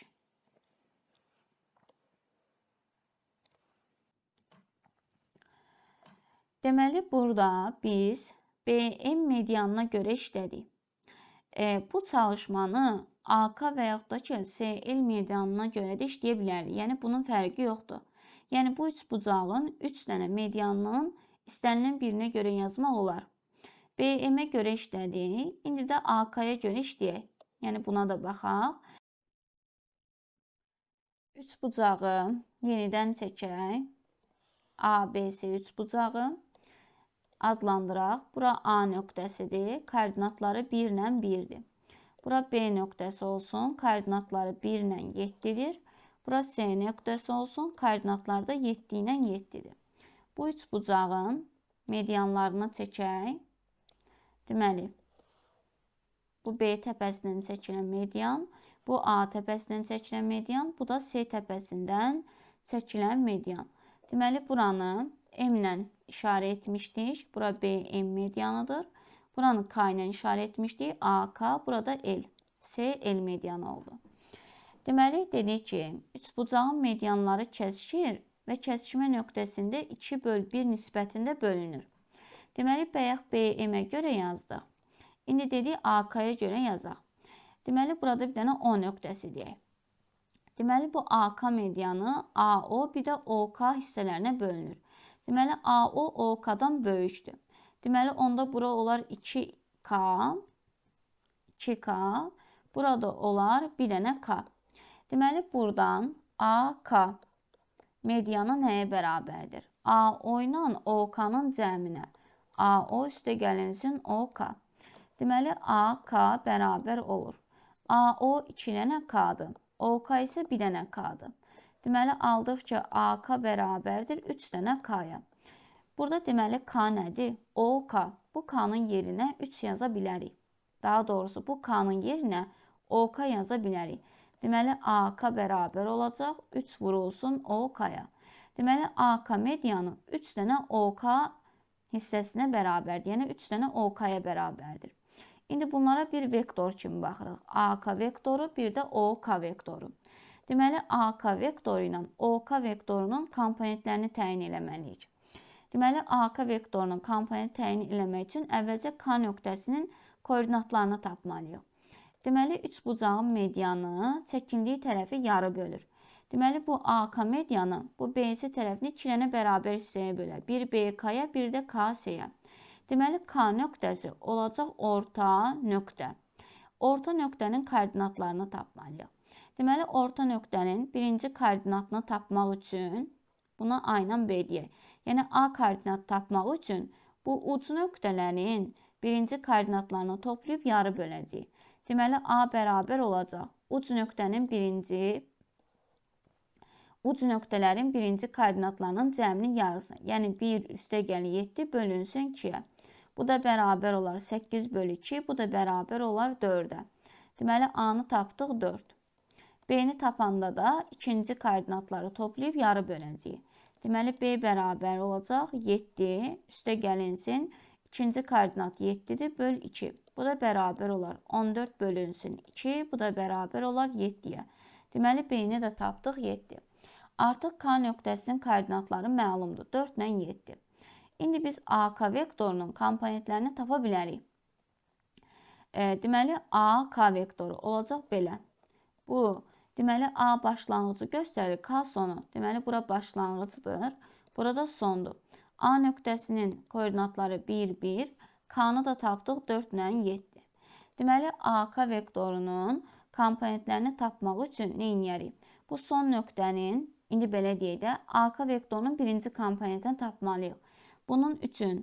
Deməli, burada biz BM medianına görə işlədik. E, bu çalışmanı AK və yaxud da ki, SL medianına görə də işləyə bilərik. Yəni bunun fərqi yoxdur. Yəni bu üç bucağın 3 dənə medianının istənilən birinə görə yazmaq olar. BM-ə görə işlədik. İndi də AK-ya görə işləyək. Yəni buna da baxaq. 3 bucağı yenidən çəkək. ABC 3 bucağı adlandıraq. Bura A nöqtəsidir, koordinatları 1 ilə 1-dir. Bura B nöqtəsi olsun, koordinatları 1 ilə 7-dir. Bura C nöqtəsi olsun, koordinatları da 7 ilə 7-dir. Bu üç bucağın medianlarını çəkək. Deməli, bu B təpəsindən çəkilən median, bu A təpəsindən çəkilən median, bu da C təpəsindən çəkilən median. Deməli, buranı M ilə işarə etmişdik. Bura BM medianıdır. Buranı K ilə işarə etmişdik. AK, burada L. S, L medianı oldu. Deməli, dedik ki, üç bucağın medianları kəsişir və kəsişmə nöqtəsində 2 böl 1 nisbətində bölünür. Deməli, bayaq BM-ə görə yazdıq. İndi dedik AK-ya görə yazaq. Deməli, burada bir dənə O nöqtəsi deyək. Deməli, bu AK medianı AO bir də OK hissələrinə bölünür. Deməli, AO OK-dan böyükdür. Deməli, onda bura olar 2K, 2K, burada olar bir dənə K. Deməli, buradan AK medianı nəyə bərabərdir? AO ilə OK-nın cəminə. AO üstə gəlinsin OK. Deməli, AK bərabər olur. AO 2 dənə K-dır. OK isə 1 dənə K-dır. Deməli aldıq ki, AK bərabərdir 3 dənə K-ya. Burada deməli K nədir? OK. Bu K-nın yerinə 3 yaza bilərik. Daha doğrusu bu K-nın yerinə OK yaza bilərik. Deməli AK bərabər olacaq 3 vurulsun OK-ya. Deməli AK medianı 3 dənə OK hissəsinə bərabərdir. Yəni 3 dənə OK-ya bərabərdir. İndi bunlara bir vektor kimi baxırıq. AK vektoru, bir də OK vektoru. Deməli, AK vektoru ilə OK vektorunun komponentlərini təyin eləməliyik. Deməli, AK vektorunun komponent təyin eləmək üçün əvvəlcə K nöqtəsinin koordinatlarını tapmalıyıq. Deməli, üç bucağın medianı çəkindiyi tərəfi yarı bölür. Deməli, bu AK medianı bu BC tərəfini 2 dənə bərabər hissəyə bölər. Bir BK-ya, bir də KS-yə. Deməli, K nöqtəsi olacaq orta nöqtə. Orta nöqtənin koordinatlarını tapmalıyıq. Deməli, orta nöqtənin birinci koordinatını tapmaq üçün buna aynan B deyək. Yəni, A koordinat tapmaq üçün bu uc nöqtələrin birinci koordinatlarını toplayıb yarı böləcəyik. Deməli, A bərabər olacaq. Uc nöqtənin birinci uc nöqtələrin birinci koordinatlarının cəminin yarısına, yəni 1 üstə gəli 7 bölünsün 2-yə. Bu da bərabər olar 8 bölü 2, bu da bərabər olar 4-ə. Deməli, A-nı tapdıq 4. B-ni tapanda da ikinci koordinatları toplayıb yarı böləcəyik. Deməli, B bərabər olacaq 7 üstə gəlinsin. İkinci koordinat 7-dir, böl 2. Bu da bərabər olar 14 bölünsün 2, bu da bərabər olar 7-yə. Deməli, B-ni də tapdıq 7. Artıq K nöqtəsinin koordinatları məlumdur, 4 ilə 7. İndi biz AK vektorunun komponentlərini tapa bilərik. E, deməli, AK vektoru olacaq belə. Bu Deməli A başlanğıcı göstərir, K sonu. Deməli bura başlanğıcdır, burada sondur. A nöqtəsinin koordinatları 1, 1, K-nı da tapdıq 4 ilə 7. Deməli AK vektorunun komponentlərini tapmaq üçün nə edərik? Bu son nöqtənin, indi belə deyək də, AK vektorunun birinci komponentini tapmalıyıq. Bunun üçün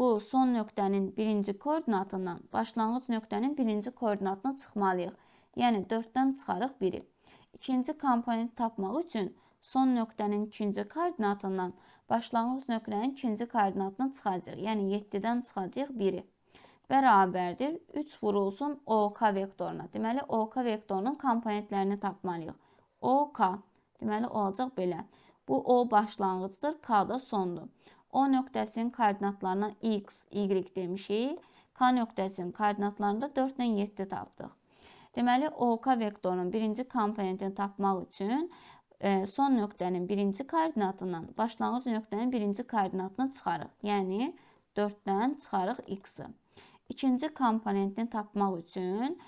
bu son nöqtənin birinci koordinatından başlanğıc nöqtənin birinci koordinatına çıxmalıyıq yəni 4-dən çıxarıq 1-i. İkinci komponenti tapmaq üçün son nöqtənin ikinci koordinatından başlanğıc nöqtənin ikinci koordinatını çıxacağıq. Yəni 7-dən çıxacağıq 1-i. Bərabərdir 3 vurulsun OK vektoruna. Deməli OK vektorunun komponentlərini tapmalıyıq. OK deməli olacaq belə. Bu O başlanğıcdır, K da sondur. O nöqtəsinin koordinatlarına x, y demişik. K nöqtəsinin koordinatlarında 4 ilə 7 tapdıq. Deməli, OK vektorunun birinci komponentini tapmaq üçün e, son nöqtənin birinci koordinatından başlanğıc nöqtənin birinci koordinatını çıxarıq. Yəni, 4-dən çıxarıq x-i. İkinci komponentini tapmaq üçün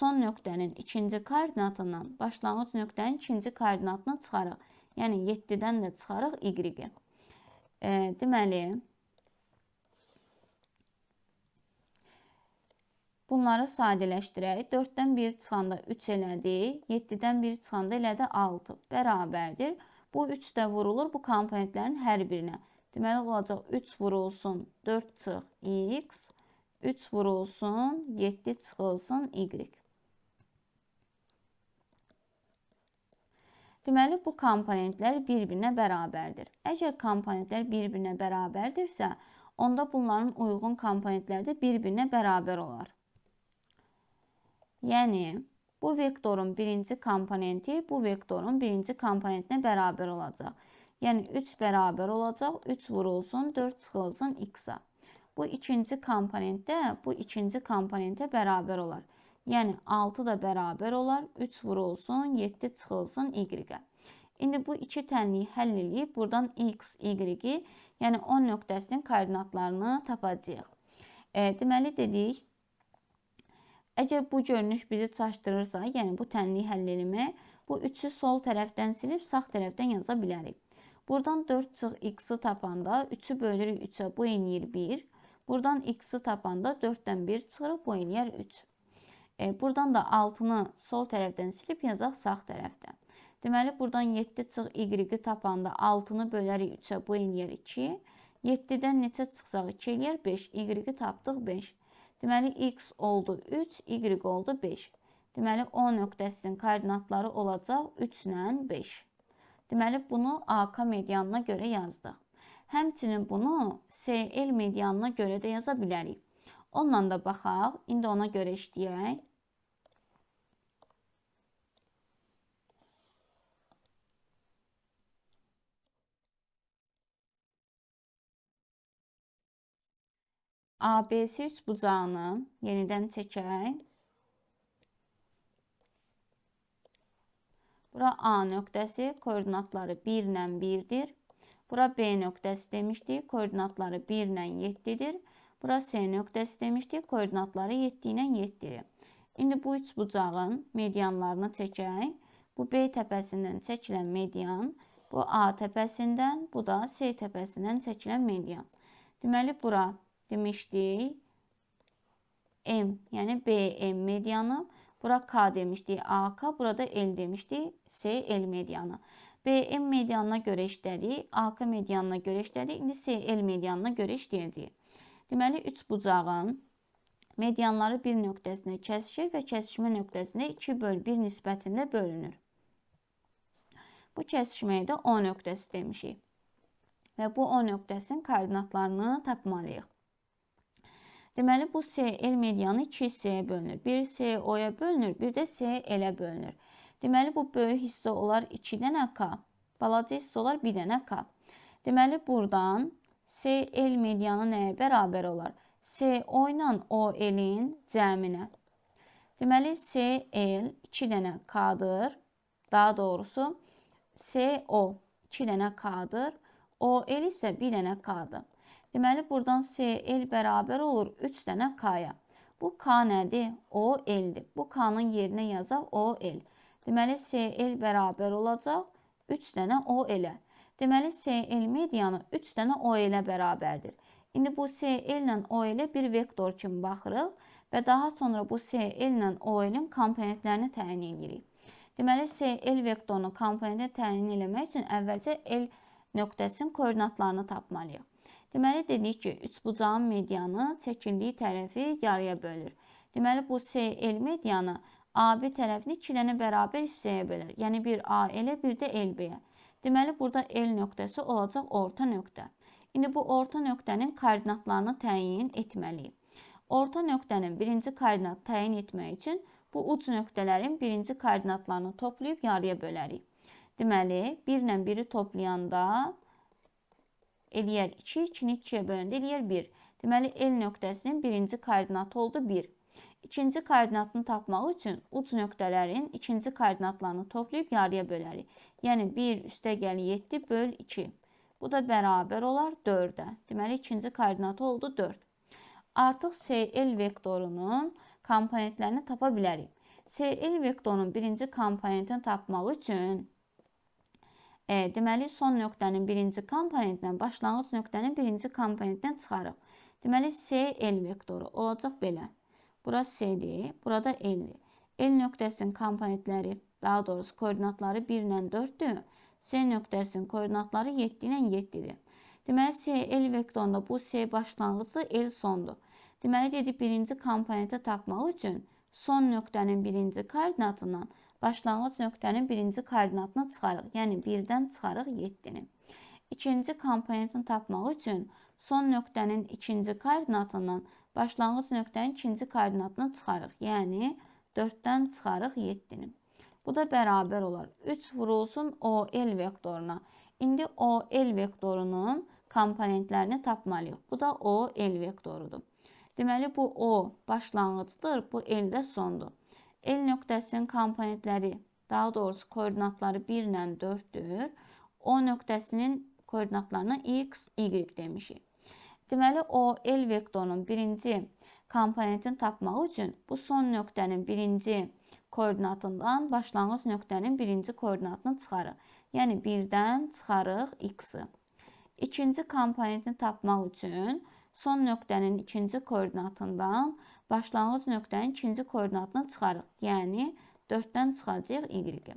son nöqtənin ikinci koordinatından başlanğıc nöqtənin ikinci koordinatını çıxarıq. Yəni, 7-dən də çıxarıq y-i. E, deməli, Bunları sadələşdirək. 4-dən 1 çıxanda 3 elədi. 7-dən 1 çıxanda elə də 6 bərabərdir. Bu 3 də vurulur bu komponentlərin hər birinə. Deməli olacaq 3 vurulsun 4 çıx x, 3 vurulsun 7 çıxılsın y. Deməli, bu komponentlər bir-birinə bərabərdir. Əgər komponentlər bir-birinə bərabərdirsə, onda bunların uyğun komponentləri də bir-birinə bərabər olar. Yəni bu vektorun birinci komponenti bu vektorun birinci komponentinə bərabər olacaq. Yəni 3 bərabər olacaq, 3 vurulsun, 4 çıxılsın x-a. Bu ikinci komponentdə bu ikinci komponentə bərabər olar. Yəni 6 da bərabər olar, 3 vurulsun, 7 çıxılsın y-ə. İndi bu iki tənliyi həll eləyib buradan x, y-i, yəni 10 nöqtəsinin koordinatlarını tapacağıq. E, deməli dedik, Əgər bu görünüş bizi çaşdırırsa, yəni bu tənlik həllilimi, bu 3-ü sol tərəfdən silib sağ tərəfdən yaza bilərik. Buradan 4 çıx x-i tapanda 3-ü bölürük 3-ə, bu eləyir 1. Buradan x-i tapanda 4-dən 1 çıxırıq, bu eləyər 3. E, buradan da 6-nı sol tərəfdən silib yazaq sağ tərəfdən. Deməli, buradan 7 çıx y-i tapanda 6-nı bölərik 3-ə, bu eləyər 2. 7-dən neçə çıxsaq 2 eləyər 5. Y-i tapdıq 5. Deməli, x oldu 3, y oldu 5. Deməli, O nöqtəsinin koordinatları olacaq 3 ilə 5. Deməli, bunu AK medianına görə yazdı. Həmçinin bunu SL medianına görə də yaza bilərik. Onunla da baxaq, indi ona görə işləyək. ABC üç bucağını yenidən çəkək. Bura A nöqtəsi, koordinatları 1 ilə 1-dir. Bura B nöqtəsi demişdik, koordinatları 1 ilə 7-dir. Bura S nöqtəsi demişdik, koordinatları 7 ilə 7-dir. İndi bu üç bucağın medianlarını çəkək. Bu B təpəsindən çəkilən median, bu A təpəsindən, bu da S təpəsindən çəkilən median. Deməli, bura 1, demişdik. M yani BM medianı. Bura K demişdik. AK burada L demişdik. S L medianı. BM medianına görə işlədik. AK medianına görə işlədik. İndi S L medianına görə işləyəcəyik. Deməli 3 bucağın medianları bir nöqtəsinə kəsişir və kəsişmə nöqtəsinə 2 böl 1 nisbətində bölünür. Bu kəsişməyə də O nöqtəsi demişik. Və bu O nöqtəsinin koordinatlarını tapmalıyıq. Deməli bu SL medianı 2 hissəyə bölünür. Bir S O-ya bölünür, bir də S L-ə bölünür. Deməli bu böyük hissə olar 2 dənə K, balaca hissə olar 1 dənə K. Deməli burdan S L medianı nəyə bərabər olar? S O ilə O L-in cəminə. Deməli S L 2 dənə K-dır. Daha doğrusu S O 2 dənə K-dır. O L isə 1 dənə K-dır. Deməli, buradan CL bərabər olur 3 dənə K-ya. Bu K nədir? OL-dir. Bu K-nın yerinə yazaq OL. Deməli, CL bərabər olacaq 3 dənə OL-ə. Deməli, CL medianı 3 dənə OL-ə bərabərdir. İndi bu CL ilə OL-ə bir vektor kimi baxırıq və daha sonra bu CL ilə OL-in komponentlərini təyin edirik. Deməli, CL vektorunu komponentə təyin eləmək üçün əvvəlcə L nöqtəsinin koordinatlarını tapmalıyıq. Deməli, dedik ki, üçbucağın medianı çəkildiyi tərəfi yarıya bölür. Deməli, bu CL medianı AB tərəfini 2 dənə bərabər hissəyə bölür. Yəni, bir AL-ə, bir də LB-yə. Deməli, burada L nöqtəsi olacaq orta nöqtə. İndi bu orta nöqtənin koordinatlarını təyin etməliyik. Orta nöqtənin birinci koordinat təyin etmək üçün bu uc nöqtələrin birinci koordinatlarını toplayıb yarıya bölərik. Deməli, 1 ilə 1-i toplayanda 1 eləyər 2, 2-ni 2-yə böləndə eləyər 1. Deməli, L nöqtəsinin birinci koordinatı oldu 1. İkinci koordinatını tapmaq üçün uc nöqtələrin ikinci koordinatlarını toplayıb yarıya bölərik. Yəni, 1 üstə gəli 7 böl 2. Bu da bərabər olar 4-ə. Deməli, ikinci koordinatı oldu 4. Artıq SL vektorunun komponentlərini tapa bilərik. SL vektorunun birinci komponentini tapmaq üçün E, deməli, son nöqtənin birinci komponentindən başlanğıc nöqtənin birinci komponentindən çıxarıq. Deməli, S L vektoru olacaq belə. Bura S-dir, burada L-dir. L nöqtəsinin komponentləri, daha doğrusu koordinatları 1 ilə 4-dür. S nöqtəsinin koordinatları 7 ilə 7-dir. Deməli, S L vektorunda bu S başlanğıcı L sondur. Deməli, dedik birinci komponenti tapmaq üçün son nöqtənin birinci koordinatından başlanğıc nöqtənin birinci koordinatını çıxarıq, yəni 1-dən çıxarıq 7-ni. İkinci komponentini tapmaq üçün son nöqtənin ikinci koordinatından başlanğıc nöqtənin ikinci koordinatını çıxarıq, yəni 4-dən çıxarıq 7-ni. Bu da bərabər olar. 3 vurulsun OL vektoruna. İndi OL vektorunun komponentlərini tapmalıyıq. Bu da OL vektorudur. Deməli, bu O başlanğıcdır, bu L də sondur. L nöqtəsinin komponentləri, daha doğrusu koordinatları 1 ilə 4-dür. O nöqtəsinin koordinatlarına x, y demişik. Deməli, o L vektorunun birinci komponentini tapmaq üçün bu son nöqtənin birinci koordinatından başlanğıc nöqtənin birinci koordinatını yəni, çıxarıq. Yəni, 1-dən çıxarıq x-i. İkinci komponentini tapmaq üçün son nöqtənin ikinci koordinatından başlanğıc nöqtənin ikinci koordinatını çıxarıq. Yəni 4-dən çıxacağıq y.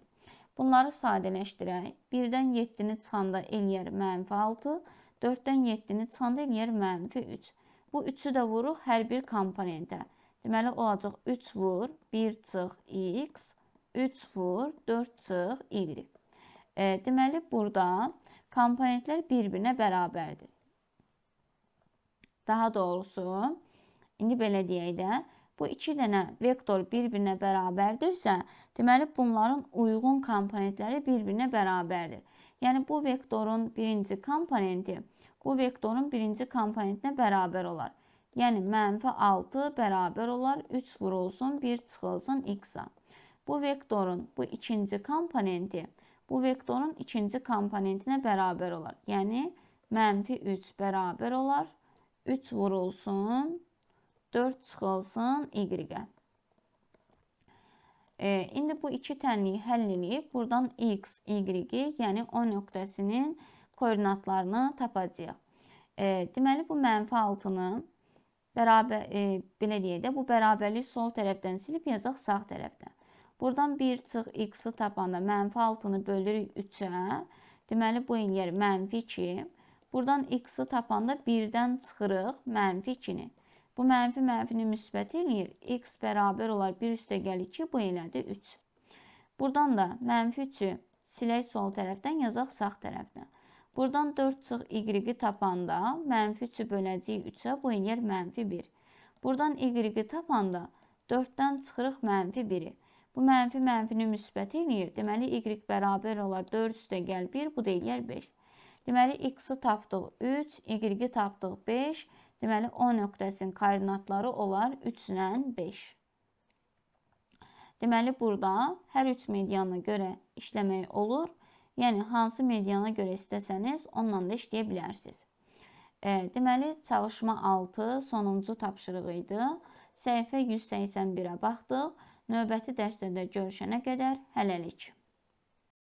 Bunları sadələşdirək. 1-dən 7-ni çıxanda eləyər -6, 4-dən 7-ni çıxanda eləyər -3. Bu 3-ü də vuruq hər bir komponentə. Deməli olacaq 3 vur, 1 çıx x, 3 vur, 4 çıx y. E, deməli burada komponentlər bir-birinə bərabərdir. Daha doğrusu, İndi belə deyək də, bu iki dənə vektor bir-birinə bərabərdirsə, deməli bunların uyğun komponentləri bir-birinə bərabərdir. Yəni bu vektorun birinci komponenti bu vektorun birinci komponentinə bərabər olar. Yəni mənfi 6 bərabər olar 3 vurulsun 1 çıxılsın x-a. Bu vektorun bu ikinci komponenti bu vektorun ikinci komponentinə bərabər olar. Yəni mənfi 3 bərabər olar 3 vurulsun 4 çıxılsın y-ə. E, indi bu iki tənliyi həll eləyib buradan x, y-i, yəni o nöqtəsinin koordinatlarını tapacağıq. E, deməli bu mənfi 6-nın bərabər e, belə deyək də bu bərabərlik sol tərəfdən silib yazaq sağ tərəfdən. Buradan 1 çıx x-i tapanda mənfi 6-nı bölürük 3-ə. Deməli bu eləyər mənfi 2. Buradan x-i tapanda 1-dən çıxırıq mənfi 2-ni. Bu mənfi mənfini müsbət eləyir. X bərabər olar 1 üstə gəl 2, bu elədir 3. Buradan da mənfi 3-ü silək sol tərəfdən yazaq sağ tərəfdən. Buradan 4 çıx y-i tapanda mənfi 3-ü böləcəyik 3-ə, bu eləyər mənfi 1. Buradan y-i tapanda 4-dən çıxırıq mənfi 1-i. Bu mənfi mənfini müsbət eləyir. Deməli, y bərabər olar 4 üstə gəl 1, bu da eləyər 5. Deməli, x-i tapdıq 3, y-i tapdıq 5, Deməli, O nöqtəsinin koordinatları olar 3-lə 5. Deməli, burada hər 3 mediana görə işləmək olur. Yəni, hansı mediana görə istəsəniz, onunla da işləyə bilərsiniz. E, deməli, çalışma 6 sonuncu tapşırığı idi. Səhifə 181-ə baxdıq. Növbəti dərsdə də görüşənə qədər hələlik.